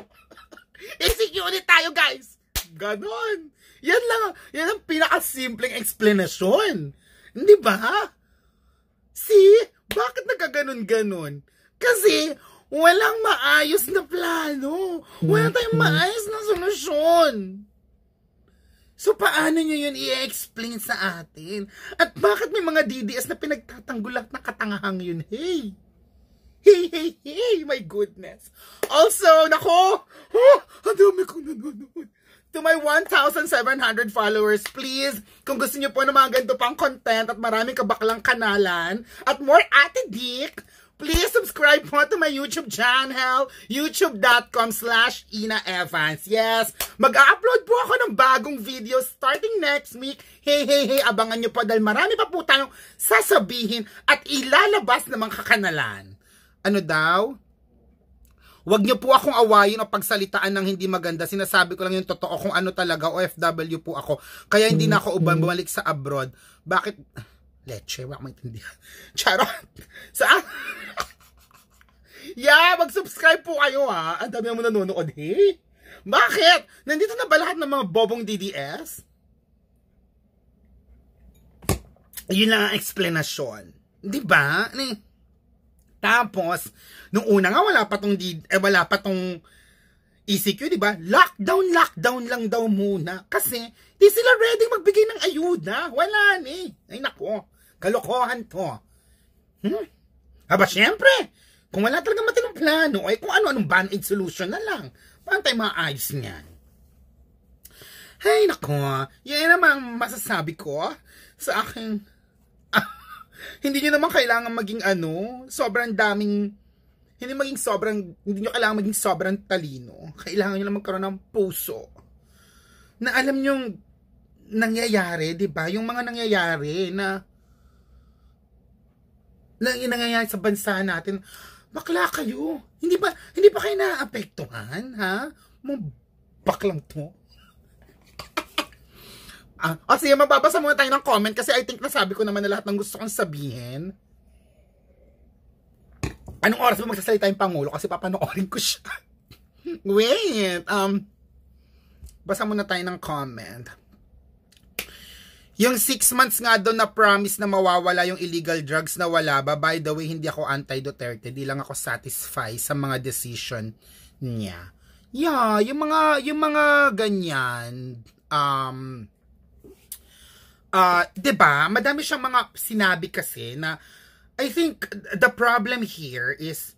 Isecure ulit tayo, guys! Ganon! Yan lang, yan ang pinakasimpleng explanation. Hindi ba? See? Bakit nagkaganon-ganon? Kasi walang maayos na plano. Wala tayong maayos na solusyon. So paano nyo yun i-explain sa atin? At bakit may mga DDS na pinagtatanggol at nakatangahang yun? Hey! Hey, hey, hey! My goodness! Also, nako! Oh, ang dami kong nanonood! to my 1,700 followers, please, kung gusto niyo po ng mga ganito pang content at maraming kabaklang kanalan at more ate dick, Please subscribe po to my YouTube channel, youtube.com slash Ina Evans. Yes, mag-upload po ako ng bagong video starting next week. Hey, hey, hey, abangan nyo po dahil marami pa po tayong sasabihin at ilalabas ng mga kakanalan. Ano daw? Huwag niyo po akong awayin o pagsalitaan ng hindi maganda. Sinasabi ko lang yung totoo kung ano talaga. OFW po ako. Kaya hindi na ako uban mm-hmm. bumalik sa abroad. Bakit? Leche, wala akong maintindihan. Charot! Saan? yeah, mag-subscribe po kayo ha. Ang dami mo nanonood, hey? Bakit? Nandito na ba lahat ng mga bobong DDS? Yun lang ang explanation. Di ba? Ni Tapos, nung una nga wala pa tong, eh, wala pa tong ECQ, di ba? Lockdown, lockdown lang daw muna. Kasi, di sila ready magbigay ng ayuda. Wala ni. Eh. Ay nako. Kalokohan to. Hmm? Aba, syempre, kung wala talaga matinong plano, ay eh, kung ano-anong band-aid solution na lang, paano tayo maayos niyan? Ay, nako, yan naman masasabi ko sa akin. Ah, hindi nyo naman kailangan maging ano, sobrang daming, hindi maging sobrang, hindi nyo kailangan maging sobrang talino. Kailangan nyo lang magkaroon ng puso. Na alam nyo nangyayari, di ba? Yung mga nangyayari na na nangyayari sa bansa natin, bakla kayo. Hindi ba, hindi pa kayo naapektuhan, ha? Mga baklang to. ah, o sige, mababasa muna tayo ng comment kasi I think nasabi ko naman na lahat ng gusto kong sabihin. Anong oras ba magsasalita yung Pangulo? Kasi papanoorin ko siya. Wait, um, basa muna tayo ng comment. Yung 6 months nga doon na promise na mawawala yung illegal drugs na wala ba, by the way, hindi ako anti-Duterte, di lang ako satisfy sa mga decision niya. Yeah, yung mga, yung mga ganyan, um, uh, ba diba, madami siyang mga sinabi kasi na, I think the problem here is,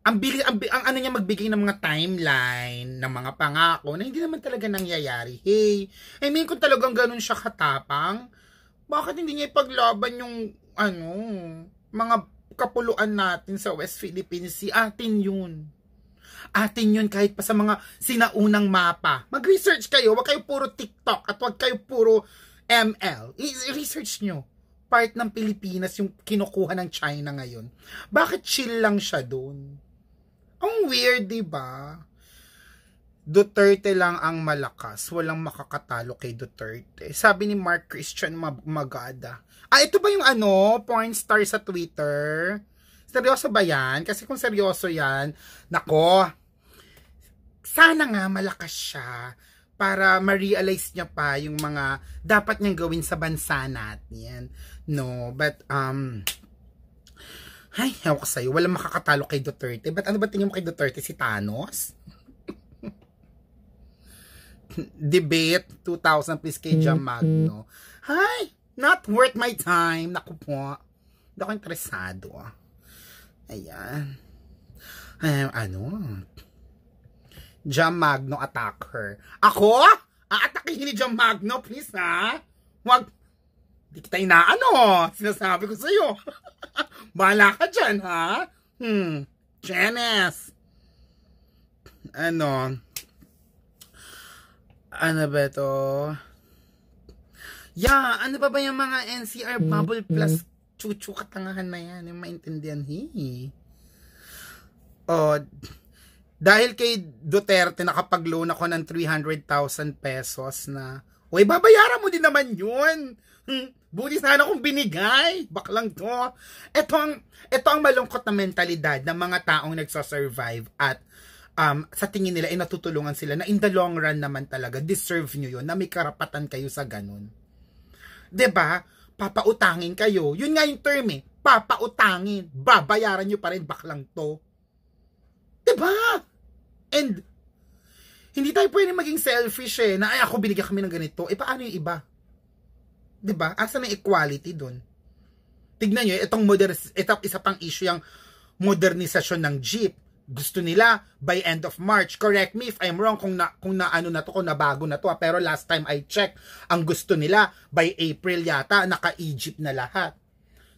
ang, bili, ang, ang ano niya magbigay ng mga timeline, ng mga pangako na hindi naman talaga nangyayari. Hey, I mean kung talagang ganun siya katapang, bakit hindi niya ipaglaban yung ano, mga kapuluan natin sa West Philippines Sea? Atin yun. Atin yun kahit pa sa mga sinaunang mapa. Mag-research kayo, wag kayo puro TikTok at wag kayo puro ML. I-research nyo part ng Pilipinas yung kinukuha ng China ngayon. Bakit chill lang siya doon? Ang weird, di ba? Duterte lang ang malakas, walang makakatalo kay Duterte. Sabi ni Mark Christian Magada. Ah, ito ba yung ano, porn star sa Twitter? Seryoso ba yan? Kasi kung seryoso yan, nako, sana nga malakas siya para ma-realize niya pa yung mga dapat niyang gawin sa bansa natin. No, but um, ay, hawak sa'yo. Walang makakatalo kay Duterte. Ba't ano ba tingin mo kay Duterte? Si Thanos? Debate 2000 please kay mm-hmm. Jam Magno. Not worth my time. Naku po. Hindi ako interesado. Ah. Ayan. Um, ano? Jam Magno attack her. Ako? Aatakihin ni Jam Magno, please ha? Wag. Hindi kita inaano. Sinasabi ko sa'yo. Bala ka dyan, ha? Hmm. Janice. Ano? Ano ba to? Yeah, ano pa ba, ba yung mga NCR Bubble Plus chuchu katangahan na yan? Yung maintindihan, hi. Oh, dahil kay Duterte nakapag-loan ako ng 300,000 pesos na, uy, babayaran mo din naman yun. Hmm, buti sana kung binigay. Baklang to. Ito ang, ito ang malungkot na mentalidad ng mga taong nagsasurvive at um, sa tingin nila ay natutulungan sila na in the long run naman talaga, deserve nyo yun, na may karapatan kayo sa ganun. ba diba? Papautangin kayo. Yun nga yung term eh. Papautangin. Babayaran nyo pa rin baklang to. ba diba? And, hindi tayo pwede maging selfish eh, na ay ako binigyan kami ng ganito, eh paano yung iba? 'Di ba? Asa may equality doon? Tignan niyo, itong modern ito isa pang issue yung modernisasyon ng jeep. Gusto nila by end of March. Correct me if I'm wrong kung na kung na ano na to, kung nabago na to, ah. pero last time I check, ang gusto nila by April yata naka-Egypt na lahat.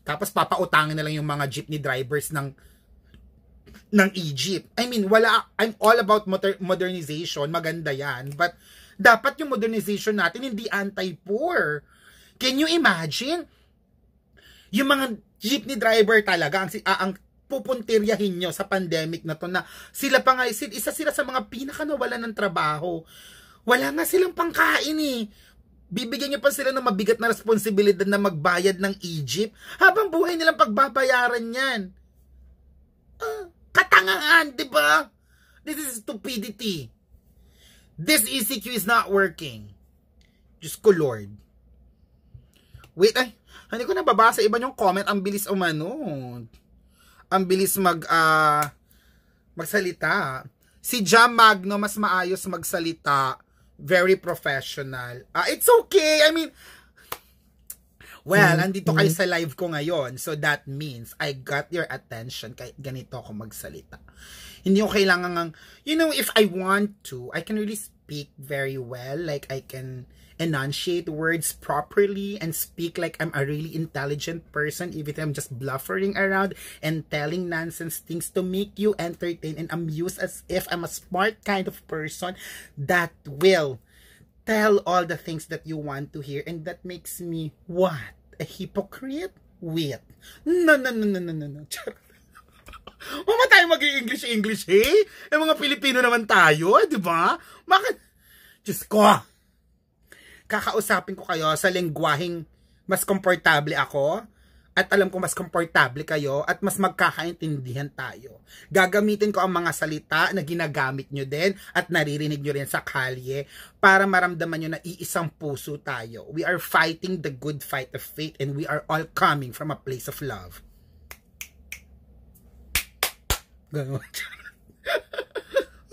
Tapos papautangin na lang yung mga jeepney drivers ng ng Egypt. I mean, wala I'm all about moder- modernization, maganda 'yan, but dapat yung modernization natin hindi anti-poor. Can you imagine? Yung mga jeepney driver talaga, ang, ah, ang pupuntiryahin nyo sa pandemic na to na sila pa nga, isa sila sa mga pinakanawala ng trabaho. Wala nga silang pangkain eh. Bibigyan nyo pa sila ng mabigat na responsibilidad na magbayad ng Egypt habang buhay nilang pagbabayaran yan. Ah, katangaan, di ba? This is stupidity. This ECQ is not working. Just ko Lord. Wait, ay. Hindi ko nababasa iba yung comment. Ang bilis umano. Ang bilis mag, uh, magsalita. Si Jam Magno, mas maayos magsalita. Very professional. Uh, it's okay. I mean, well, mm-hmm. andito kayo mm-hmm. sa live ko ngayon. So that means, I got your attention. Kahit ganito ako magsalita. Hindi ko kailangan ng, you know, if I want to, I can really speak very well. Like, I can enunciate words properly and speak like I'm a really intelligent person even if I'm just bluffering around and telling nonsense things to make you entertain and amuse as if I'm a smart kind of person that will tell all the things that you want to hear and that makes me what? A hypocrite? Wait. No, no, no, no, no, no, no. Huwag ba tayo mag-English-English, eh? Eh, mga Pilipino naman tayo, eh, di ba? Bakit? Diyos ko! Ah. Kakausapin ko kayo sa lengguwaheng mas komportable ako at alam ko mas komportable kayo at mas magkakaintindihan tayo. Gagamitin ko ang mga salita na ginagamit nyo din at naririnig nyo rin sa kalye para maramdaman nyo na iisang puso tayo. We are fighting the good fight of faith and we are all coming from a place of love. Ganon.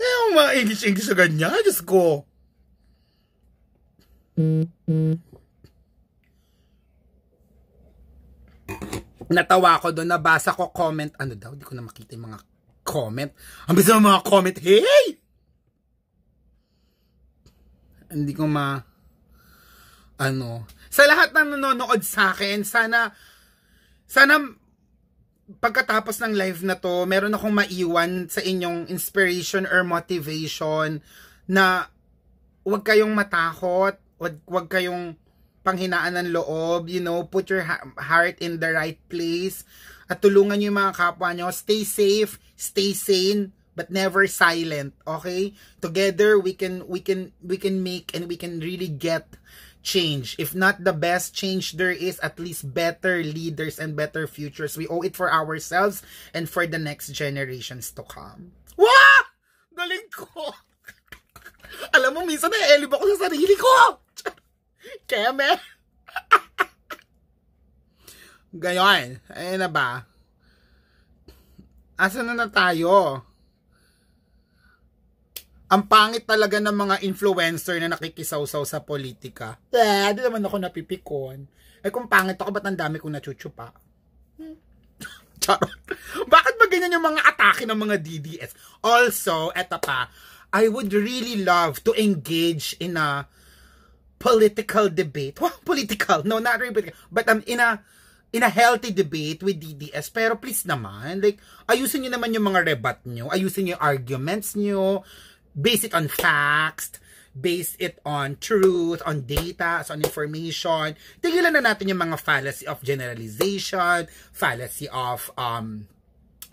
Eh, Ngayon, mga English-English sa ganyan. Diyos ko. Natawa ko doon, nabasa ko comment. Ano daw? Hindi ko na makita yung mga comment. Ang bisa mga comment. Hey! Hindi ko ma... Ano? Sa lahat ng nanonood sa akin, sana... Sana pagkatapos ng live na to, meron akong maiwan sa inyong inspiration or motivation na huwag kayong matakot, huwag, huwag kayong panghinaan ng loob, you know, put your heart in the right place at tulungan nyo yung mga kapwa nyo. Stay safe, stay sane, but never silent, okay? Together, we can, we can, we can make and we can really get change. If not the best change, there is at least better leaders and better futures. We owe it for ourselves and for the next generations to come. Wah! Galing ko! Alam mo, minsan na-elib ako sa sarili ko! Keme! Gayon. Ayan na ba? Asan na na tayo? ang pangit talaga ng mga influencer na nakikisawsaw sa politika. Eh, di naman ako napipikon. Eh kung pangit ako, ba't ang dami kong nachuchupa? Hmm. Charot. Bakit ba ganyan yung mga atake ng mga DDS? Also, eto pa, I would really love to engage in a political debate. Well, political, no, not really political. But I'm um, in a in a healthy debate with DDS. Pero please naman, like, ayusin nyo naman yung mga rebat nyo. Ayusin nyo yung arguments nyo Base it on facts, base it on truth, on data, on information. Tigilan na natin yung mga fallacy of generalization, fallacy of um,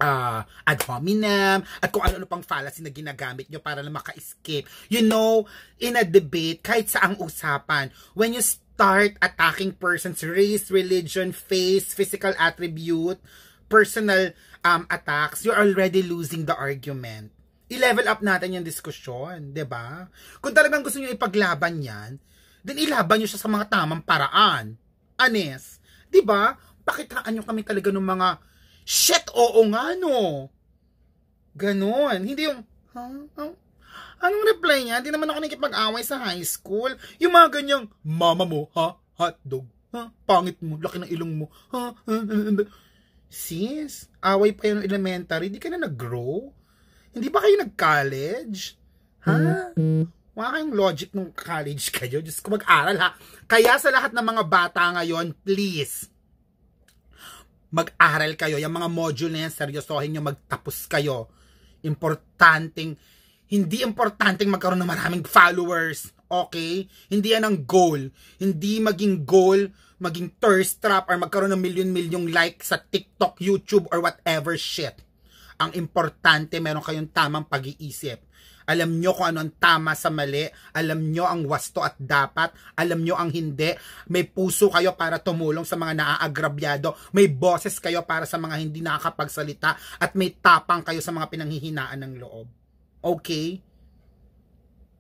uh, ad hominem, at kung ano-ano pang fallacy na ginagamit nyo para na maka-escape. You know, in a debate, kahit sa ang usapan, when you start attacking person's race, religion, face, physical attribute, personal um, attacks, you're already losing the argument i-level up natin yung diskusyon, 'di ba? Kung talagang gusto niyo ipaglaban 'yan, then ilaban niyo siya sa mga tamang paraan. Anes, 'di ba? Pakitaan niyo kami talaga ng mga shit oo nga no. Ganon. Hindi yung huh? huh? Anong reply niya? Hindi naman ako nakikipag-away sa high school. Yung mga ganyang, mama mo, ha? Hotdog. Ha? Pangit mo, laki ng ilong mo. Ha? Sis, away pa yung elementary, di ka na nag-grow. Hindi ba kayo nag-college? Ha? Mm-hmm. Wala kayong logic nung college kayo. Diyos ko, mag-aral ha. Kaya sa lahat ng mga bata ngayon, please, mag-aral kayo. Yung mga module na yan, seryosohin nyo, magtapos kayo. Importanteng, hindi importanteng magkaroon ng maraming followers. Okay? Hindi yan ang goal. Hindi maging goal, maging thirst trap, or magkaroon ng million-million like sa TikTok, YouTube, or whatever shit. Ang importante, meron kayong tamang pag-iisip. Alam nyo kung ano ang tama sa mali. Alam nyo ang wasto at dapat. Alam nyo ang hindi. May puso kayo para tumulong sa mga naaagrabyado. May boses kayo para sa mga hindi nakakapagsalita. At may tapang kayo sa mga pinanghihinaan ng loob. Okay?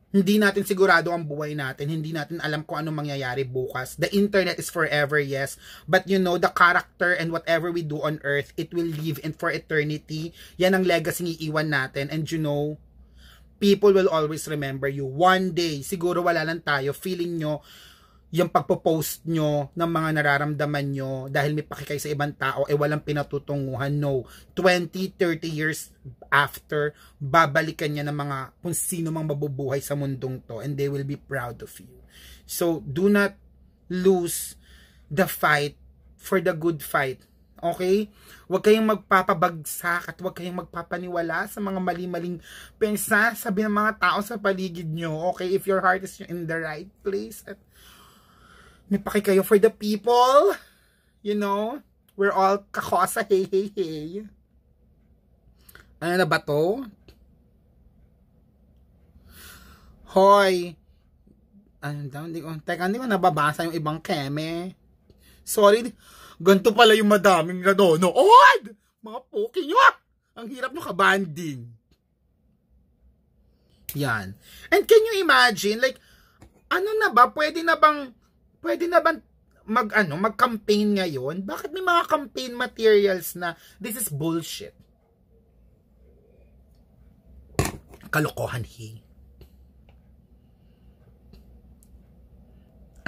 Hindi natin sigurado ang buhay natin. Hindi natin alam kung ano mangyayari bukas. The internet is forever, yes. But you know, the character and whatever we do on earth, it will live in for eternity. Yan ang legacy ng iiwan natin. And you know, people will always remember you. One day, siguro wala lang tayo, feeling nyo, yung pagpo-post nyo ng mga nararamdaman nyo dahil may pakikay sa ibang tao, eh walang pinatutunguhan. No. 20, 30 years after, babalikan niya ng mga kung sino mang mabubuhay sa mundong to and they will be proud of you. So, do not lose the fight for the good fight. Okay? Huwag kayong magpapabagsak at huwag kayong magpapaniwala sa mga mali-maling pensa sabi ng mga tao sa paligid nyo. Okay? If your heart is in the right place at may paki kayo for the people. You know, we're all kakosa, hey, hey, hey. Ano na ba to? Hoy! Ano daw? Hindi ko, teka, hindi ko nababasa yung ibang keme. Sorry, ganito pala yung madaming radono. nanonood! Mga poki nyo! Ah! Ang hirap nyo kabanding. Yan. And can you imagine, like, ano na ba? Pwede na bang pwede na bang mag ano, mag-campaign ngayon? Bakit may mga campaign materials na this is bullshit? Kalokohan he.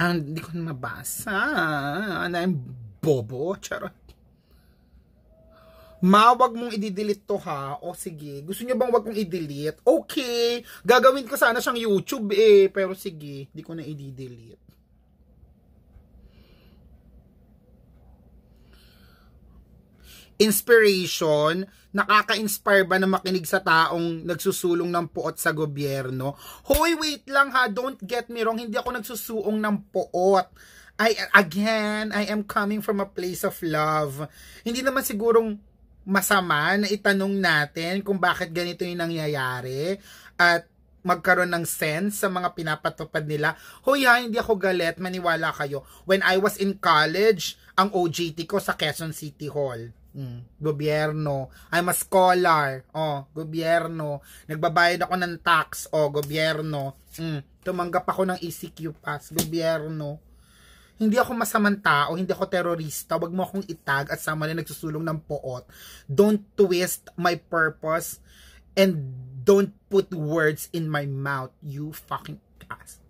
And ah, hindi ko mabasa. And ah, I'm bobo. Charot. Ma, wag mong i-delete to ha. O sige, gusto niyo bang wag kong i-delete? Okay, gagawin ko sana siyang YouTube eh. Pero sige, di ko na i-delete. inspiration, nakaka-inspire ba na makinig sa taong nagsusulong ng puot sa gobyerno? Hoy, wait lang ha, don't get me wrong, hindi ako nagsusuong ng puot. I, again, I am coming from a place of love. Hindi naman sigurong masama na itanong natin kung bakit ganito yung nangyayari at magkaroon ng sense sa mga pinapatupad nila. Hoy ha, hindi ako galit, maniwala kayo. When I was in college, ang OJT ko sa Quezon City Hall Mm, gobyerno. I'm a scholar. Oh, gobyerno. Nagbabayad ako ng tax. Oh, gobyerno. Mm, tumanggap ako ng ECQ pass. Gobyerno. Hindi ako masamang tao, hindi ako terorista. Huwag mo akong itag at sama na nagsusulong ng poot. Don't twist my purpose and don't put words in my mouth. You fucking ass.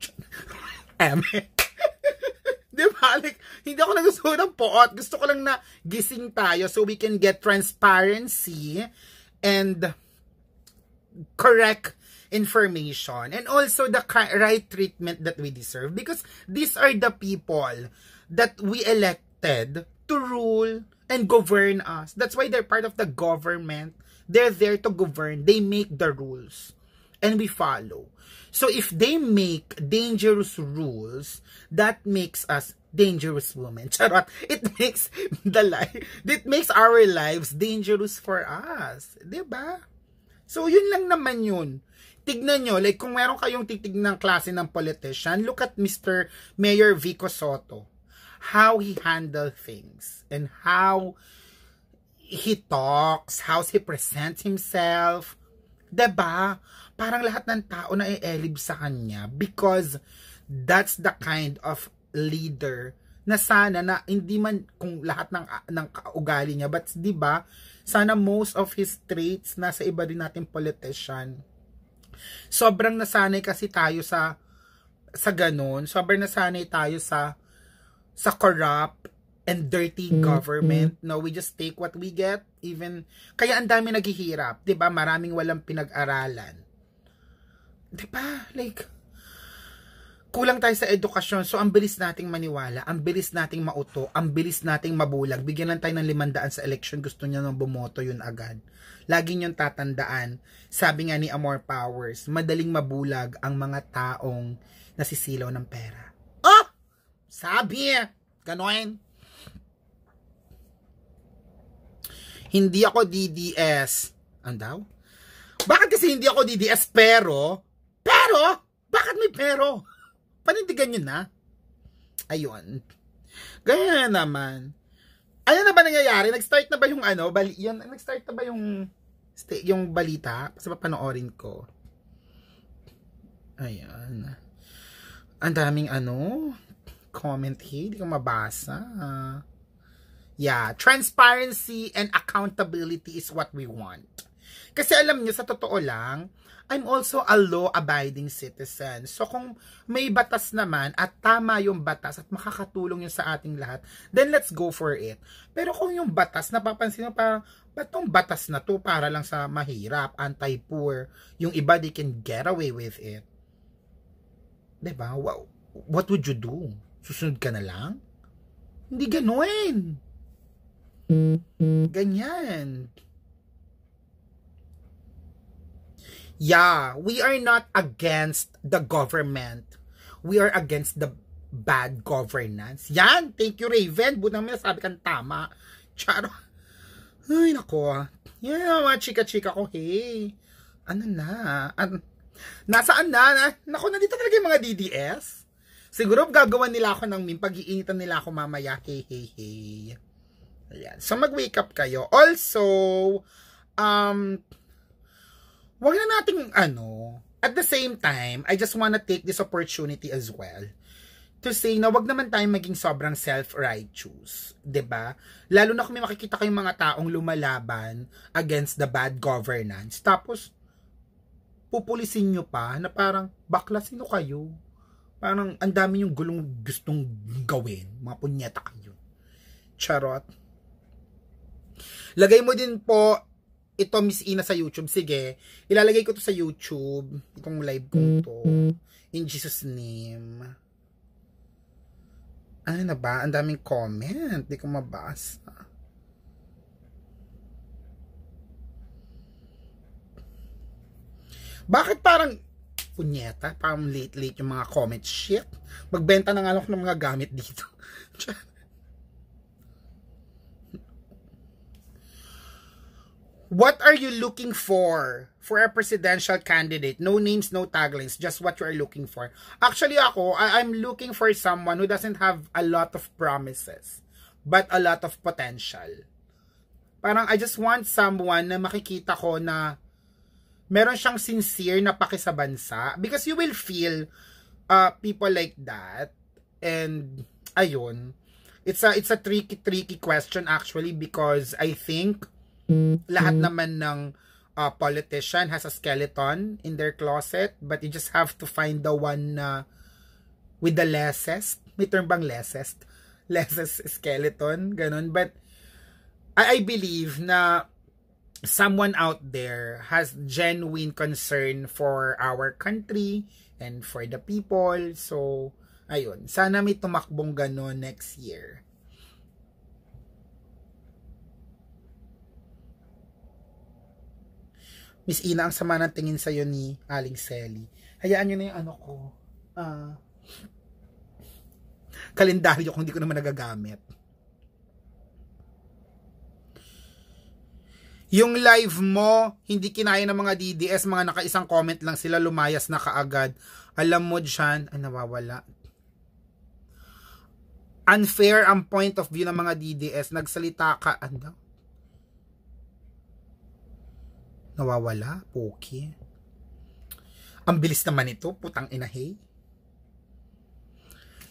Eme. Di ba? Like, hindi ako nagustuhan ng poot. Gusto ko lang na gising tayo so we can get transparency and correct information and also the right treatment that we deserve because these are the people that we elected to rule and govern us. That's why they're part of the government. They're there to govern. They make the rules and we follow. So if they make dangerous rules, that makes us dangerous women. Charot. It makes the life, it makes our lives dangerous for us. ba? Diba? So yun lang naman yun. Tignan nyo, like kung meron kayong titignan klase ng politician, look at Mr. Mayor Vico Soto. How he handle things and how he talks, how he presents himself. ba? Diba? parang lahat ng tao na i-elib sa kanya because that's the kind of leader na sana na hindi man kung lahat ng ng kaugali niya but 'di ba sana most of his traits nasa iba din nating politician sobrang nasanay kasi tayo sa sa ganun sobrang nasanay tayo sa sa corrupt and dirty mm-hmm. government no we just take what we get even kaya ang dami naghihirap 'di ba maraming walang pinag-aralan Di ba? Like, kulang tayo sa edukasyon. So, ang bilis nating maniwala, ang bilis nating mauto, ang bilis nating mabulag. Bigyan lang tayo ng limandaan sa election. Gusto niya nang bumoto yun agad. Lagi niyong tatandaan. Sabi nga ni Amor Powers, madaling mabulag ang mga taong nasisilaw ng pera. Oh! Sabi! Ganon. Hindi ako DDS. Andaw? daw? Bakit kasi hindi ako DDS pero bakit may pero? Panindigan nyo na. Ayun. Gaya naman. Ano na ba nangyayari? Nag-start na ba yung ano? Bali, yun, nag-start na ba yung yung balita? Sa papanoorin ko. Ayan. Ang daming ano? Comment here. Hindi ko mabasa. Uh, yeah. Transparency and accountability is what we want. Kasi alam nyo, sa totoo lang, I'm also a law-abiding citizen. So kung may batas naman at tama yung batas at makakatulong yun sa ating lahat, then let's go for it. Pero kung yung batas, napapansin mo parang, ba't batas na to para lang sa mahirap, anti-poor, yung iba they can get away with it. Diba? What would you do? Susunod ka na lang? Hindi ganun. Ganyan. yeah, we are not against the government. We are against the bad governance. Yan, thank you Raven. Budang may sabi kang tama. Charo. Ay, nako. Yan yeah, mga chika-chika ko, hey. Ano na? An Nasaan na? Nako, nandito talaga yung mga DDS. Siguro gagawan nila ako ng meme. Pag-iinitan nila ako mamaya. Hey, hey, hey. Ayan. So, mag-wake up kayo. Also, um, wag na nating ano, at the same time, I just wanna take this opportunity as well to say na wag naman tayong maging sobrang self-righteous, 'di ba? Lalo na kung may makikita kayong mga taong lumalaban against the bad governance. Tapos pupulisin nyo pa na parang bakla sino kayo? Parang ang dami yung gulong gustong gawin. Mga punyeta kayo. Charot. Lagay mo din po ito Miss Ina sa YouTube. Sige, ilalagay ko to sa YouTube. Itong live ko to. Mm-hmm. In Jesus name. Ano na ba? Ang daming comment. Hindi ko mabasa. Bakit parang punyeta? Parang late-late yung mga comment. Shit. Magbenta na nga ako ng mga gamit dito. What are you looking for for a presidential candidate? No names, no taglines, just what you are looking for. Actually ako, I I'm looking for someone who doesn't have a lot of promises, but a lot of potential. Parang I just want someone na makikita ko na meron siyang sincere na paki sa bansa because you will feel uh, people like that and ayun it's a it's a tricky tricky question actually because I think lahat mm-hmm. naman ng uh, politician has a skeleton in their closet, but you just have to find the one na uh, with the lessest. May term bang lessest? Lessest skeleton, ganun. But I, I believe na someone out there has genuine concern for our country and for the people. So, ayun. Sana may tumakbong ganun next year. Miss Ina, ang sama ng tingin sa'yo ni Aling Selly. Hayaan nyo na yung ano ko. Uh, kalendaryo kung hindi ko naman nagagamit. Yung live mo, hindi kinaya ng mga DDS, mga nakaisang comment lang sila, lumayas na kaagad. Alam mo dyan, ay nawawala. Unfair ang point of view ng mga DDS. Nagsalita ka, ano? Nawawala, Poki. Ang bilis naman ito, putang inahay.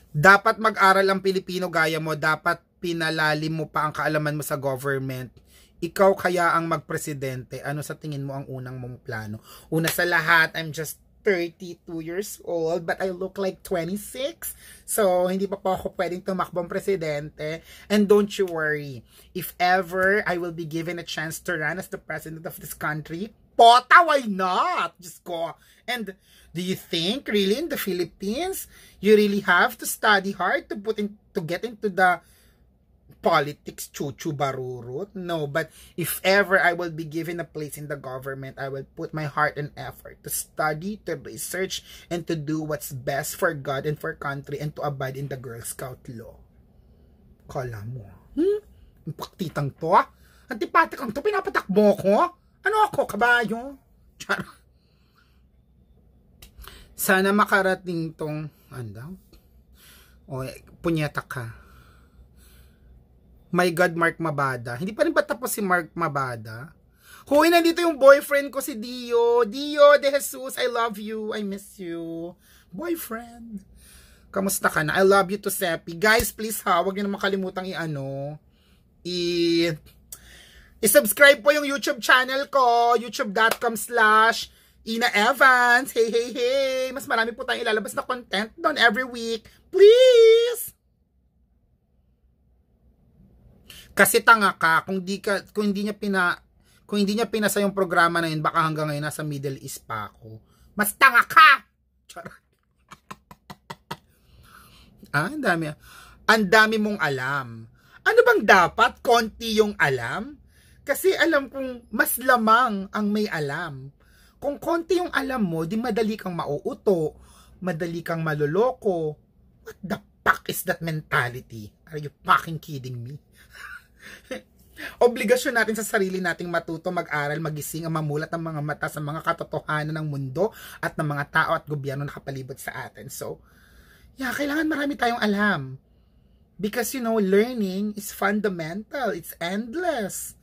Dapat mag-aral ang Pilipino gaya mo, dapat pinalalim mo pa ang kaalaman mo sa government. Ikaw kaya ang magpresidente. Ano sa tingin mo ang unang mong plano? Una sa lahat, I'm just 32 years old but I look like 26. So, hindi pa po ako pwedeng tumakbong presidente. And don't you worry, if ever I will be given a chance to run as the president of this country, pota, why not? Just go. And do you think really in the Philippines, you really have to study hard to put in, to get into the politics chuchu barurot. No, but if ever I will be given a place in the government, I will put my heart and effort to study, to research, and to do what's best for God and for country and to abide in the Girl Scout law. Kala mo, ah. hmm? Ang paktitang to? Antipatik ah. ang to? Pinapatakbo ko? Ah. Ano ako, kabayo? Char. Sana makarating tong, andaw, O, punyata ka My God, Mark Mabada. Hindi pa rin ba tapos si Mark Mabada? Hoy, nandito yung boyfriend ko si Dio. Dio De Jesus, I love you. I miss you. Boyfriend. Kamusta ka na? I love you to Seppi. Guys, please ha, huwag niyo na makalimutang i-ano. I... I-subscribe po yung YouTube channel ko. YouTube.com slash Ina Evans. Hey, hey, hey. Mas marami po tayong ilalabas na content doon every week. Please! Kasi tanga ka kung di ka kung hindi niya pina kung hindi niya pinasa yung programa na yun baka hanggang ngayon nasa Middle East pa ako. Mas tanga ka. Charot. Ah, ang dami. Ah. Ang dami mong alam. Ano bang dapat konti yung alam? Kasi alam kong mas lamang ang may alam. Kung konti yung alam mo, di madali kang mauuto, madali kang maloloko. What the fuck is that mentality? Are you fucking kidding me? Obligasyon natin sa sarili nating matuto, mag-aral, magising, ang mamulat ang mga mata sa mga katotohanan ng mundo at ng mga tao at gobyerno na kapalibot sa atin. So, yeah, kailangan marami tayong alam. Because, you know, learning is fundamental. It's endless.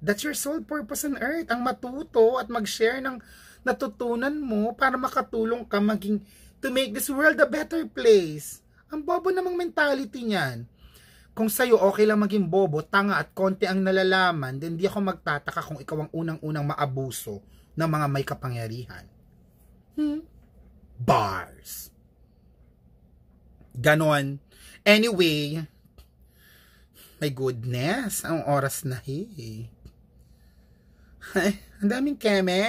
That's your sole purpose on earth. Ang matuto at mag-share ng natutunan mo para makatulong ka maging to make this world a better place. Ang bobo namang mentality niyan kung sa'yo okay lang maging bobo, tanga at konti ang nalalaman, then di ako magtataka kung ikaw ang unang-unang maabuso ng mga may kapangyarihan. Hmm. Bars. Ganon. Anyway, my goodness, ang oras na hi. Eh? Ay, ang daming keme.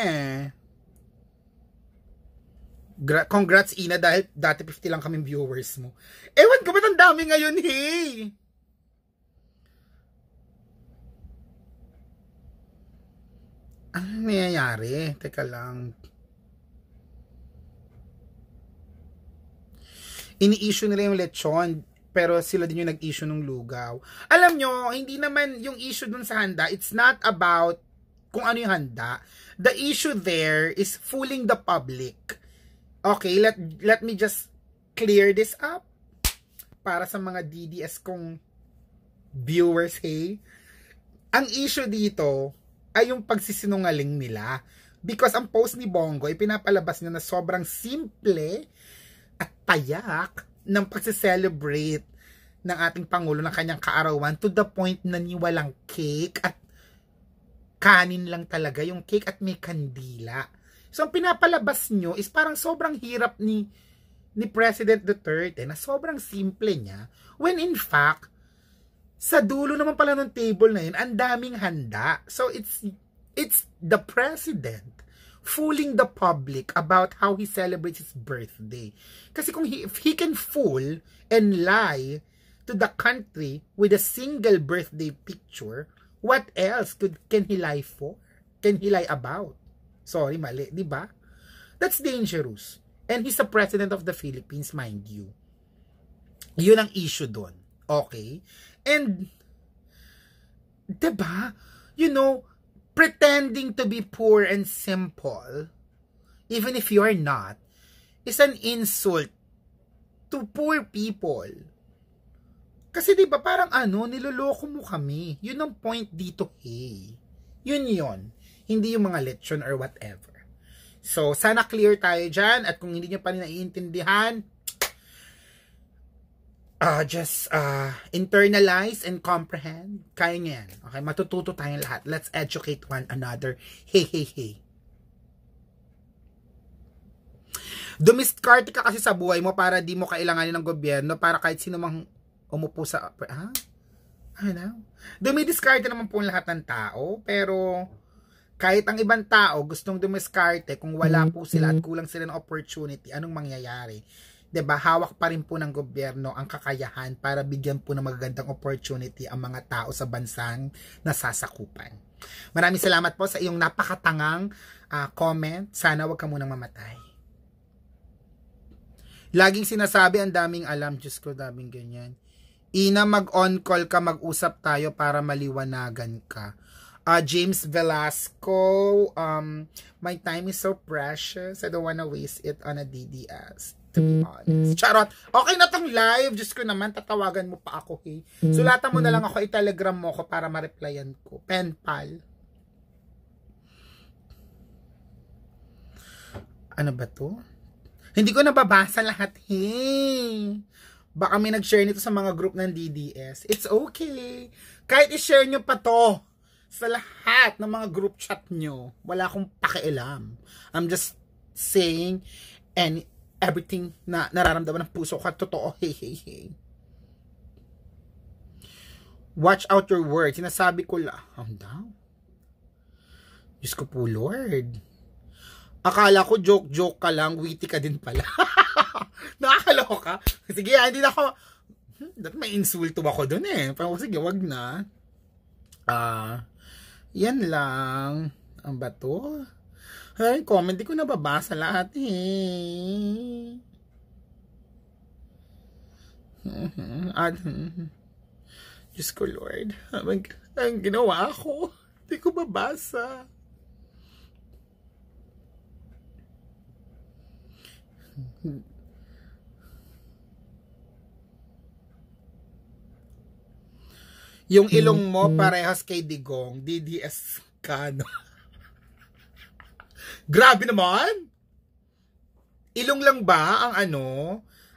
Gra- congrats Ina dahil dati 50 lang kaming viewers mo. Ewan ko ba't ang dami ngayon hey? Eh? Ang nangyayari? Teka lang. Ini-issue nila yung lechon pero sila din yung nag-issue ng lugaw. Alam nyo, hindi naman yung issue dun sa handa, it's not about kung ano yung handa. The issue there is fooling the public. Okay, let, let me just clear this up para sa mga DDS kong viewers, hey. Ang issue dito, ay yung pagsisinungaling nila. Because ang post ni Bongo ay pinapalabas niya na sobrang simple at payak ng pagsiselebrate ng ating Pangulo ng kanyang kaarawan to the point na niwalang cake at kanin lang talaga yung cake at may kandila. So ang pinapalabas nyo is parang sobrang hirap ni ni President Duterte na sobrang simple niya when in fact sa dulo naman pala ng table na yun, ang daming handa. So it's it's the president fooling the public about how he celebrates his birthday. Kasi kung he, if he can fool and lie to the country with a single birthday picture, what else could can he lie for? Can he lie about? Sorry, mali, 'di ba? That's dangerous. And he's the president of the Philippines, mind you. 'Yun ang issue doon. Okay? And, diba? You know, pretending to be poor and simple, even if you are not, is an insult to poor people. Kasi diba, parang ano, niloloko mo kami. 'Yun ang point dito, hey. 'Yun yun. Hindi yung mga lechon or whatever. So, sana clear tayo dyan at kung hindi nyo pa rin naiintindihan, uh, just uh, internalize and comprehend. Kaya niya yan. Okay, matututo tayong lahat. Let's educate one another. Hey, hey, hey. Dumiskarte ka kasi sa buhay mo para di mo kailanganin ng gobyerno para kahit sino mang umupo sa... Ha? Ano? Dumidiskarte naman po lahat ng tao, pero kahit ang ibang tao gustong dumiskarte kung wala po sila at mm-hmm. kulang sila ng opportunity, anong mangyayari? 'di ba? Hawak pa rin po ng gobyerno ang kakayahan para bigyan po ng magagandang opportunity ang mga tao sa bansang nasasakupan. Maraming salamat po sa iyong napakatangang uh, comment. Sana wag ka munang mamatay. Laging sinasabi ang daming alam, Diyos ko, daming ganyan. Ina, mag-on call ka, mag-usap tayo para maliwanagan ka. Uh, James Velasco, um, my time is so precious. I don't wanna waste it on a DDS to be mm-hmm. honest. Charot. Okay na tong live. Diyos ko naman, tatawagan mo pa ako, hey. Eh. Sulatan mo na lang ako, mm-hmm. i-telegram mo ako para ma-replyan ko. Penpal. pal. Ano ba to? Hindi ko nababasa lahat, hey. Eh. Baka may nag-share nito sa mga group ng DDS. It's okay. Kahit i-share nyo pa to sa lahat ng mga group chat nyo, wala akong pakialam. I'm just saying, and everything na nararamdaman ng puso ko at totoo. Hey, hey, hey. Watch out your words. Sinasabi ko la. Oh, daw. Diyos ko po, Lord. Akala ko joke-joke ka lang, witty ka din pala. Nakakaloka. Sige, ah, hindi na ako... Hmm, that may insulto ako dun eh. Pero sige, wag na. Ah, uh, yan lang. Ang bato. Ay, comment, di ko nababasa lahat eh. At, Diyos ko Lord, ang, ang ginawa ko, di ko mabasa. Yung ilong mo mm-hmm. parehas kay Digong, DDS ka, no? Grabe naman! Ilong lang ba ang ano,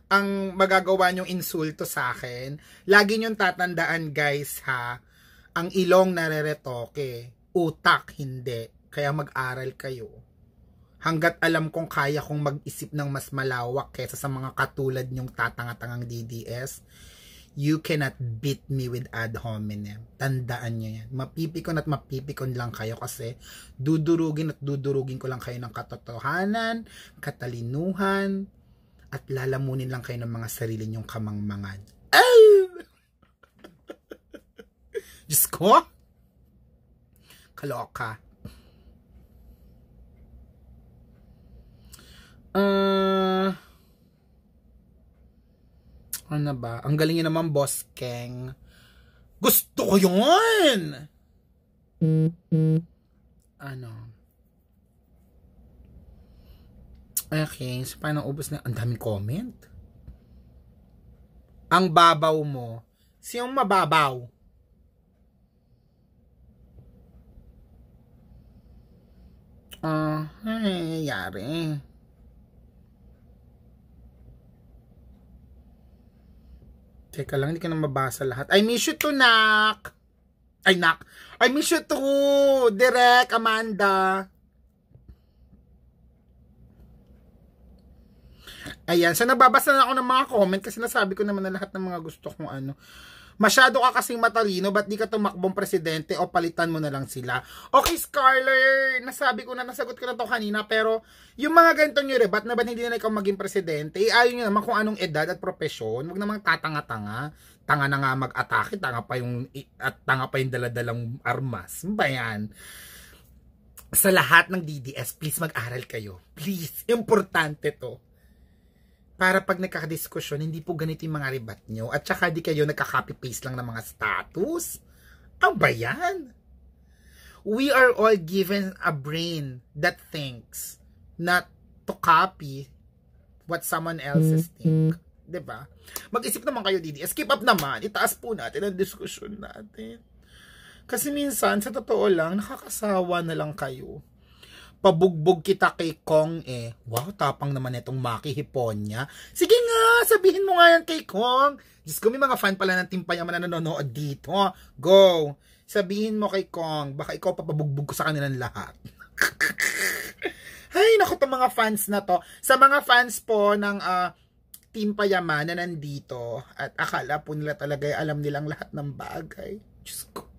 ang magagawa niyong insulto sa akin? Lagi niyong tatandaan guys ha, ang ilong nareretoke, utak hindi. Kaya mag-aral kayo. Hanggat alam kong kaya kong mag-isip ng mas malawak kesa sa mga katulad niyong tatanga DDS, you cannot beat me with ad hominem. Tandaan nyo yan. Mapipikon at mapipikon lang kayo kasi dudurugin at dudurugin ko lang kayo ng katotohanan, katalinuhan, at lalamunin lang kayo ng mga sarili nyong kamangmangan. Ay! Diyos ko! Kaloka. Uh, ano ba? Ang galing niya naman, Boss Keng. Gusto ko yun! Ano? Okay, so paano ubos na? Ang daming comment. Ang babaw mo, siyang mababaw. Ah, uh, hey, yari. Teka lang, hindi ko na mabasa lahat. I miss you to, Nak! Ay, Nak! I miss you too! Direct, Amanda! Ayan, so nababasa na ako ng mga comment kasi nasabi ko naman na lahat ng mga gusto kong ano. Masyado ka kasing matalino, ba't di ka tumakbong presidente o palitan mo na lang sila? Okay, Scarler, nasabi ko na, nasagot ko na to kanina, pero yung mga ganitong nyo, ba't na ba't hindi na ikaw maging presidente? Eh, ayaw nyo naman kung anong edad at profesyon, huwag namang tatanga-tanga. Tanga na nga mag-atake, tanga pa yung, at tanga pa yung daladalang armas. Ba yan? Sa lahat ng DDS, please mag-aral kayo. Please, importante to para pag nagkakadiskusyon, hindi po ganito yung mga ribat nyo. At saka di kayo nagka-copy-paste lang ng mga status. Ang yan? We are all given a brain that thinks not to copy what someone else else's mm-hmm. think. ba? Diba? Mag-isip naman kayo, DDS. Keep up naman. Itaas po natin ang diskusyon natin. Kasi minsan, sa totoo lang, nakakasawa na lang kayo pabugbog kita kay Kong eh. Wow, tapang naman itong Maki Hiponya. Sige nga, sabihin mo nga yan kay Kong. Diyos ko, may mga fan pala ng Team Payaman na nanonood dito. Go! Sabihin mo kay Kong, baka ikaw papabugbog ko sa kanilang lahat. Ay, naku, itong mga fans na to. Sa mga fans po ng uh, ah, Team Payaman na nandito at akala po nila talaga alam nilang lahat ng bagay. Diyos ko.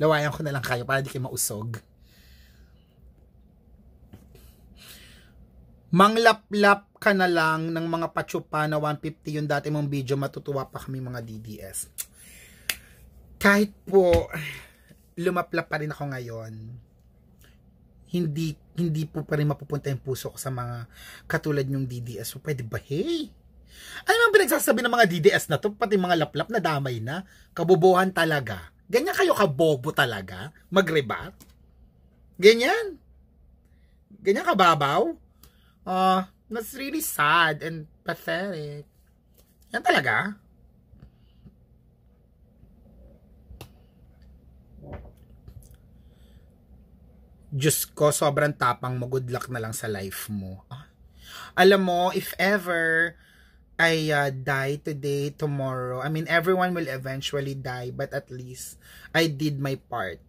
Lawayan ko na lang kayo para di kayo mausog. Manglap-lap ka na lang ng mga pachupa na 150 yung dati mong video, matutuwa pa kami mga DDS. Kahit po, lumaplap pa rin ako ngayon. Hindi, hindi po pa rin mapupunta yung puso ko sa mga katulad yung DDS. So, pwede ba, hey? Ano ang pinagsasabi ng mga DDS na to? Pati mga laplap na damay na. Kabubuhan talaga. Ganyan kayo kabobo talaga? Magrebat? Ganyan? Ganyan kababaw? Uh, that's really sad and pathetic. Yan talaga? Diyos ko, sobrang tapang mo. Good luck na lang sa life mo. Ah. Alam mo, if ever I uh, die today, tomorrow. I mean, everyone will eventually die, but at least I did my part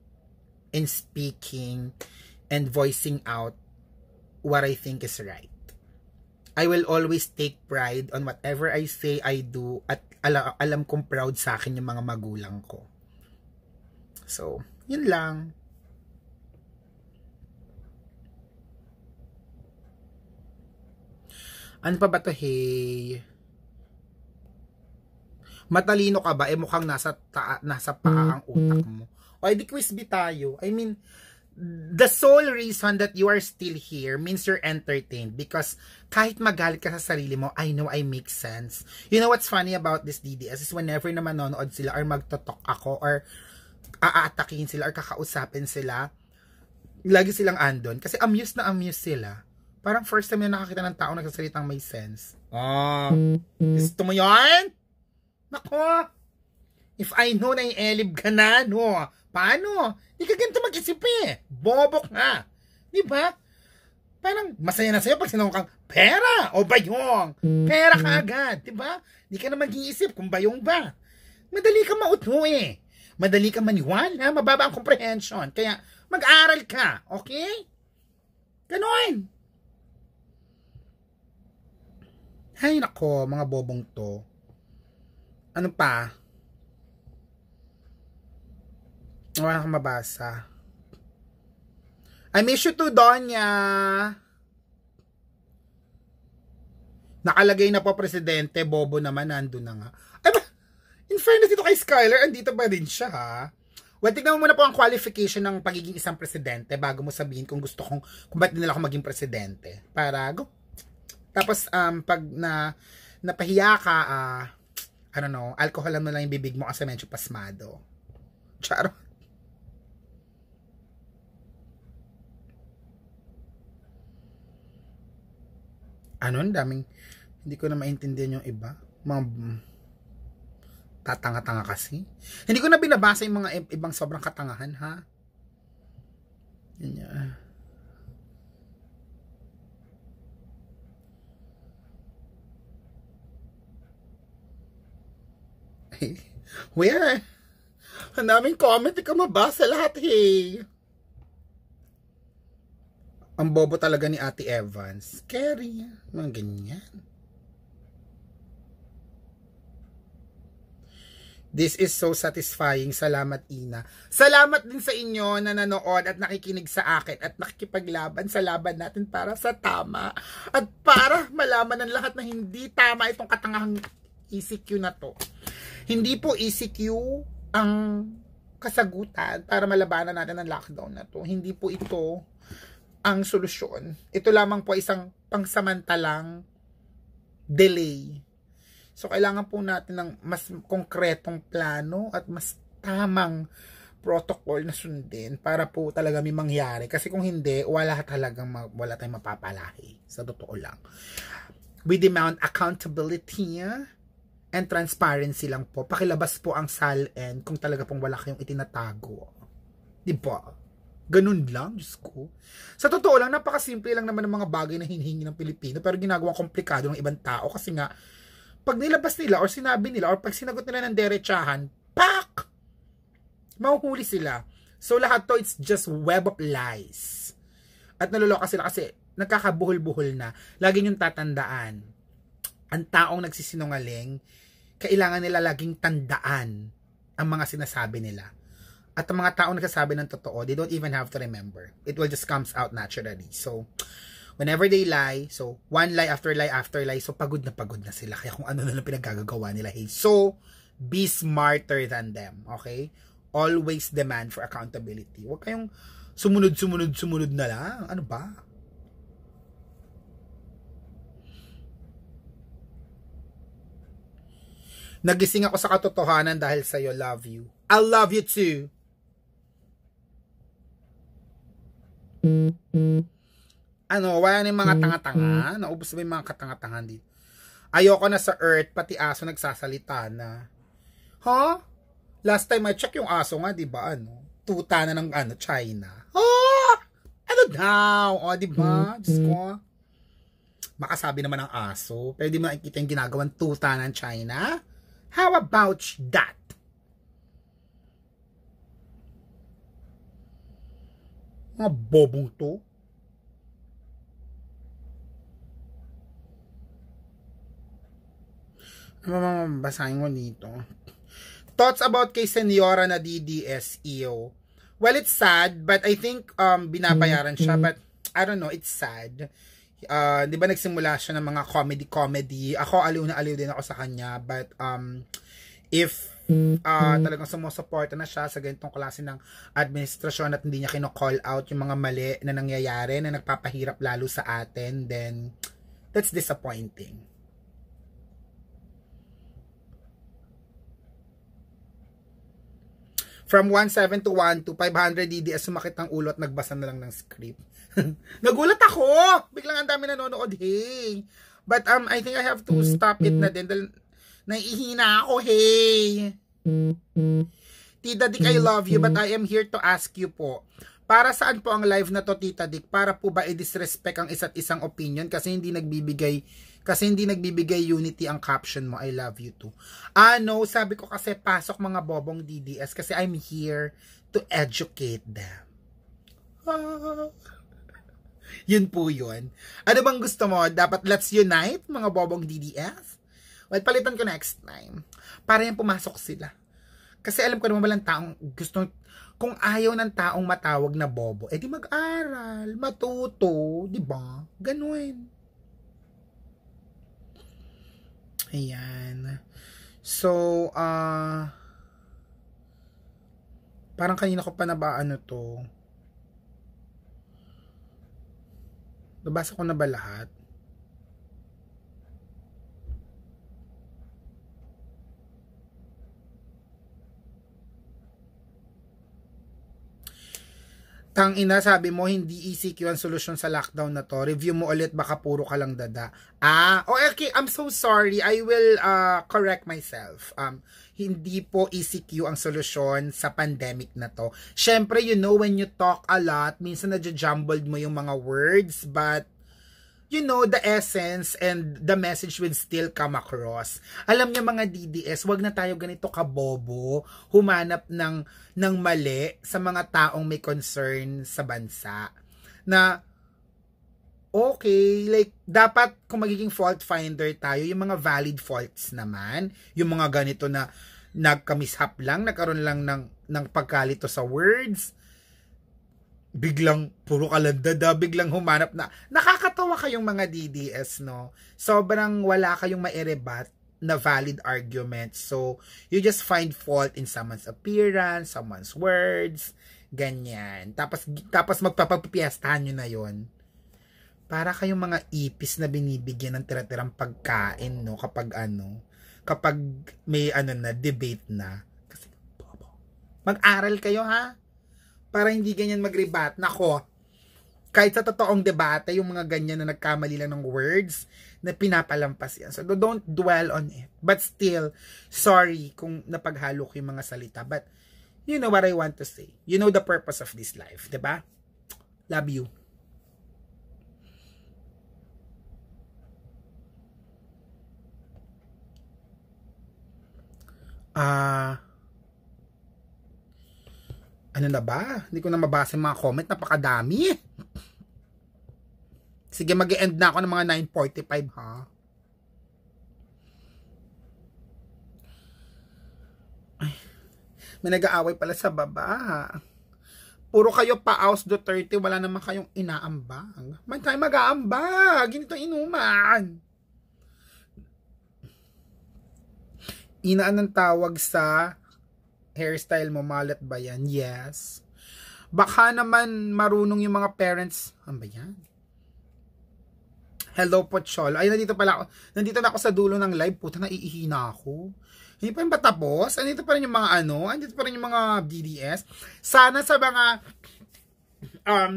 in speaking and voicing out what I think is right. I will always take pride on whatever I say I do at ala alam kong proud sa akin yung mga magulang ko. So, yun lang. Ano pa ba to, hey? matalino ka ba? Eh mukhang nasa, ta- nasa paa mm, ang utak mm. mo. O edi quiz B tayo. I mean, the sole reason that you are still here means you're entertained because kahit magalit ka sa sarili mo, I know I make sense. You know what's funny about this DDS is whenever na manonood sila or magtotok ako or aatakin sila or kakausapin sila, lagi silang andon kasi amused na amused sila. Parang first time na nakakita ng tao nagsasalitang may sense. Ah, mm, gusto mo yun? Nako! If I know na ielib ka na, no? Paano? Hindi ka ganito mag-isip eh. Bobok na. Di ba? Parang masaya na sa'yo pag sinawang kang pera o bayong. Pera ka mm-hmm. agad. Di ba? Hindi ka na mag-iisip kung bayong ba. Madali ka mauto eh. Madali ka maniwala. Mababa ang comprehension. Kaya mag-aral ka. Okay? Ganon. Ay nako, mga bobong to ano pa? Wala akong mabasa. I miss you too, Donya! Nakalagay na po presidente, bobo naman, nando na nga. Ay In fairness dito kay Skyler, andito ba din siya ha? Well, tignan mo muna po ang qualification ng pagiging isang presidente bago mo sabihin kung gusto kong, kung ba't nila ako maging presidente. Para, go. Tapos, um, pag na, napahiya ka, ah, uh, I don't know, alcohol mo lang yung bibig mo kasi medyo pasmado. Charo. Ano, daming, hindi ko na maintindihan yung iba. Mga, tatanga-tanga kasi. Hindi ko na binabasa yung mga ibang sobrang katangahan, ha? Yun yan. Ay, where? Ang daming comment, di mabasa lahat, hey. Eh. Ang bobo talaga ni Ate Evans. Scary. Mga ganyan. This is so satisfying. Salamat, Ina. Salamat din sa inyo na nanood at nakikinig sa akin at nakikipaglaban sa laban natin para sa tama at para malaman ng lahat na hindi tama itong katangahang ECQ na to. Hindi po ECQ ang kasagutan para malabanan natin ang lockdown na to. Hindi po ito ang solusyon. Ito lamang po isang pangsamantalang delay. So, kailangan po natin ng mas konkretong plano at mas tamang protocol na sundin para po talaga may mangyari. Kasi kung hindi, wala talagang wala tayong mapapalahi. Sa totoo lang. We demand accountability. Yeah? and transparency lang po. Pakilabas po ang SAL-N kung talaga pong wala kayong itinatago. Di ba? Ganun lang, Diyos ko. Sa totoo lang, napakasimple lang naman ng mga bagay na hinihingi ng Pilipino pero ginagawa komplikado ng ibang tao kasi nga, pag nilabas nila or sinabi nila or pag sinagot nila ng derechahan, pak! Mahuhuli sila. So lahat to, it's just web of lies. At naluloka sila kasi nagkakabuhol-buhol na. Lagi niyong tatandaan ang taong nagsisinungaling, kailangan nila laging tandaan ang mga sinasabi nila. At ang mga taong nagsasabi ng totoo, they don't even have to remember. It will just comes out naturally. So, whenever they lie, so one lie after lie after lie, so pagod na pagod na sila. Kaya kung ano na lang pinaggagawa nila. Hey, so, be smarter than them. Okay? Always demand for accountability. Huwag kayong sumunod, sumunod, sumunod na lang. Ano ba? Nagising ako sa katotohanan dahil sa iyo. Love you. I love you too. Ano, wala na yung mga mm-hmm. tanga-tanga. Naubos na ba yung mga katanga-tanga dito? Ayoko na sa earth, pati aso nagsasalita na. Ha? Huh? Last time I check yung aso nga, di ba, ano? Tuta na ng ano, China. Ha? Huh? Ano daw? O, oh, di ba? Mm-hmm. Diyos ko. Makasabi naman ng aso. Pwede mo nakikita yung ginagawang tuta ng China? How about that? Mga bobong to. Ano mga ko dito? Thoughts about kay Senyora na DDS EO. Well, it's sad, but I think um, binabayaran siya. Mm-hmm. But I don't know, it's sad uh, di ba nagsimula siya ng mga comedy-comedy. Ako, aliw na aliw din ako sa kanya. But, um, if uh, talagang sumusuporta na siya sa ganitong klase ng administrasyon at hindi niya kino-call out yung mga mali na nangyayari na nagpapahirap lalo sa atin, then that's disappointing. From 17 to 1 to 500 DDS, sumakit ang ulo at nagbasa na lang ng script. Nagulat ako. Biglang ang dami nanonood. Hey. But um, I think I have to stop it na din. Dahil naihina ako. Hey. Tita Dick, I love you but I am here to ask you po. Para saan po ang live na to, Tita Dick? Para po ba i-disrespect ang isa't isang opinion kasi hindi nagbibigay kasi hindi nagbibigay unity ang caption mo. I love you too. Ah no, sabi ko kasi pasok mga bobong DDS kasi I'm here to educate them. Ah yun po yun. Ano bang gusto mo? Dapat let's unite, mga bobong DDS? Well, palitan ko next time. Para yan pumasok sila. Kasi alam ko naman walang taong gusto, kung ayaw ng taong matawag na bobo, edi eh mag-aral, matuto, di ba? Ganun. Ayan. So, ah, uh, parang kanina ko pa na ba ano to. Nabasa ko na ba lahat? tang ina sabi mo hindi ECQ ang solusyon sa lockdown na to review mo ulit baka puro ka lang dada ah oh, okay I'm so sorry I will uh, correct myself um hindi po ECQ ang solusyon sa pandemic na to syempre you know when you talk a lot minsan na jumbled mo yung mga words but you know, the essence and the message will still come across. Alam niyo mga DDS, wag na tayo ganito kabobo, humanap ng, ng mali sa mga taong may concern sa bansa. Na, okay, like, dapat kung magiging fault finder tayo, yung mga valid faults naman, yung mga ganito na nagkamishap lang, nagkaroon lang ng, ng pagkalito sa words, biglang puro kalandada, biglang humanap na. Nakakatawa kayong mga DDS, no? Sobrang wala kayong mairebat na valid argument. So, you just find fault in someone's appearance, someone's words, ganyan. Tapos, tapos magpapagpipiyastahan nyo na yon Para kayong mga ipis na binibigyan ng tira-tirang pagkain, no? Kapag ano, kapag may ano na, debate na. Kasi, mag-aral kayo, ha? para hindi ganyan mag-rebat. Nako, kahit sa totoong debate, yung mga ganyan na nagkamali lang ng words, na pinapalampas yan. So, don't dwell on it. But still, sorry kung napaghalo ko yung mga salita. But, you know what I want to say. You know the purpose of this life, ba? Diba? Love you. Ah... Uh, ano na ba? Hindi ko na mabasa yung mga comment. Napakadami. Sige, mag end na ako ng mga 9.45 ha. Ay, may nag-aaway pala sa baba. Puro kayo pa-house 30. Wala naman kayong inaambang. Man tayo mag aambang Ganito inuman. Inaan ng tawag sa hairstyle mo, mullet ba yan? Yes. Baka naman marunong yung mga parents. Ano ba yan? Hello po, Chol. Ay, nandito pala ako. Nandito na ako sa dulo ng live. Puta, naiihi na ako. Hindi pa rin ba tapos? Andito pa rin yung mga ano? Andito pa rin yung mga DDS? Sana sa mga um,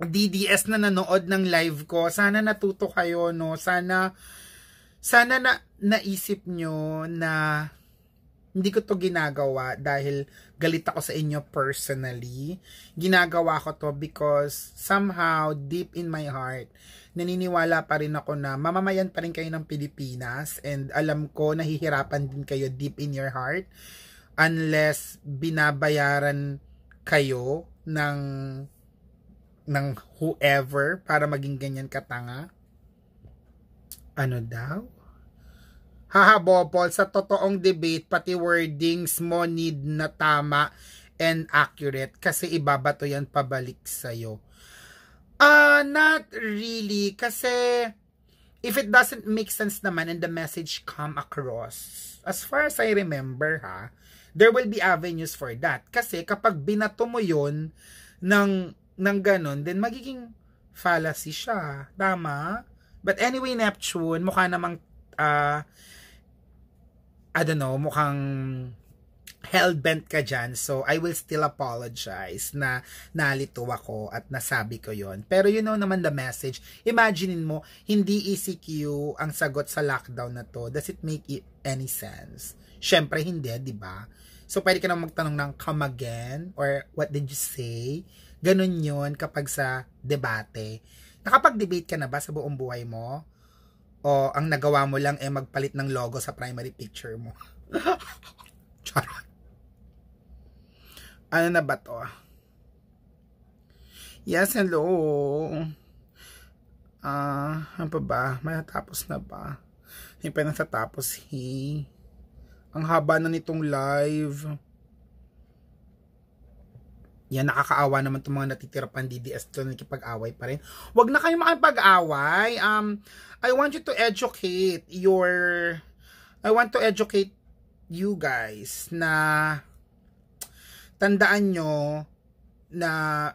DDS na nanood ng live ko, sana natuto kayo, no? Sana, sana na, naisip nyo na hindi ko to ginagawa dahil galit ako sa inyo personally. Ginagawa ko to because somehow deep in my heart, naniniwala pa rin ako na mamamayan pa rin kayo ng Pilipinas and alam ko nahihirapan din kayo deep in your heart unless binabayaran kayo ng ng whoever para maging ganyan katanga. Ano daw? hahabobol sa totoong debate pati wordings mo need na tama and accurate kasi ibabato yan pabalik sa'yo. Uh, not really kasi if it doesn't make sense naman and the message come across, as far as I remember ha, there will be avenues for that. Kasi kapag binato mo yon ng, ng ganun, then magiging fallacy siya. Tama? But anyway, Neptune, mukha namang uh, I don't know, mukhang hellbent ka dyan. So, I will still apologize na nalito ako at nasabi ko yon Pero you know naman the message. Imaginein mo, hindi ECQ ang sagot sa lockdown na to. Does it make it any sense? Siyempre hindi, di ba? So, pwede ka nang magtanong ng come again or what did you say? Ganun yon kapag sa debate. Nakapag-debate ka na ba sa buong buhay mo? o ang nagawa mo lang ay eh, magpalit ng logo sa primary picture mo. Charot. Ano na ba to? Ah? Yes, hello. Ah, uh, ano pa ba? May natapos na ba? Hindi pa natatapos, he. Ang haba na nitong live. Yan, nakakaawa naman itong mga natitira pang DDS to, nakipag-away pa rin. Huwag na kayo makipag-away. Um, I want you to educate your... I want to educate you guys na tandaan nyo na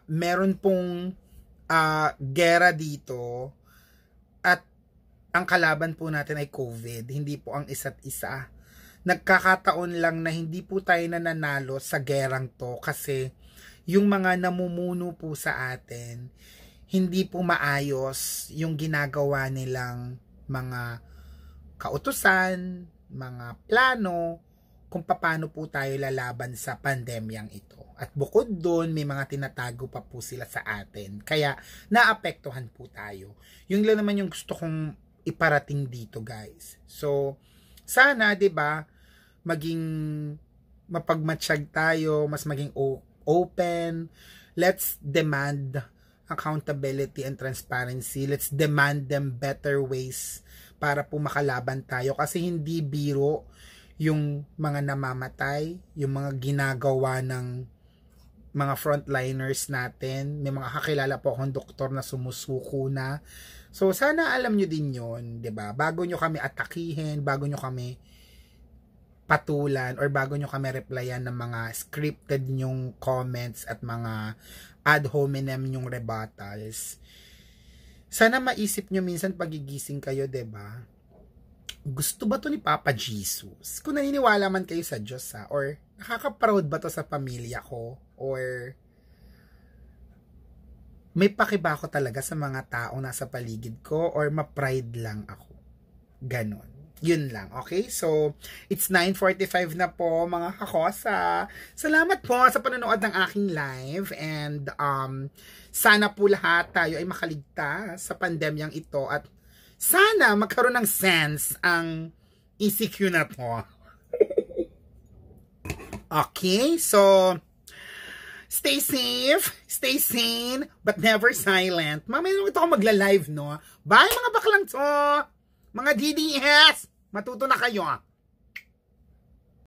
meron pong uh, gera dito at ang kalaban po natin ay COVID, hindi po ang isa't isa. Nagkakataon lang na hindi po tayo nananalo sa gerang to kasi yung mga namumuno po sa atin, hindi po maayos yung ginagawa nilang mga kautusan, mga plano, kung paano po tayo lalaban sa pandemyang ito. At bukod doon, may mga tinatago pa po sila sa atin. Kaya, naapektuhan po tayo. Yung lang naman yung gusto kong iparating dito, guys. So, sana, ba diba, maging mapagmatsyag tayo, mas maging open. Let's demand accountability and transparency. Let's demand them better ways para po makalaban tayo. Kasi hindi biro yung mga namamatay, yung mga ginagawa ng mga frontliners natin. May mga kakilala po akong doktor na sumusuko na. So, sana alam nyo din yon ba diba? Bago nyo kami atakihin, bago nyo kami patulan or bago nyo kami replyan ng mga scripted nyong comments at mga ad hominem nyong rebuttals, sana maisip nyo minsan pagigising kayo, ba diba? Gusto ba to ni Papa Jesus? Kung naniniwala man kayo sa Diyos ha, or nakaka ba to sa pamilya ko? Or may pakiba ko talaga sa mga tao nasa paligid ko or ma-pride lang ako. Ganon yun lang, okay? So, it's 9.45 na po mga kakosa. Salamat po sa panonood ng aking live and um, sana po lahat tayo ay makaligtas sa pandemyang ito at sana magkaroon ng sense ang ECQ na po. okay, so stay safe, stay sane, but never silent. Mamaya nito ako magla-live, no? Bye mga baklang to! Mga DDS, matuto na kayo ah.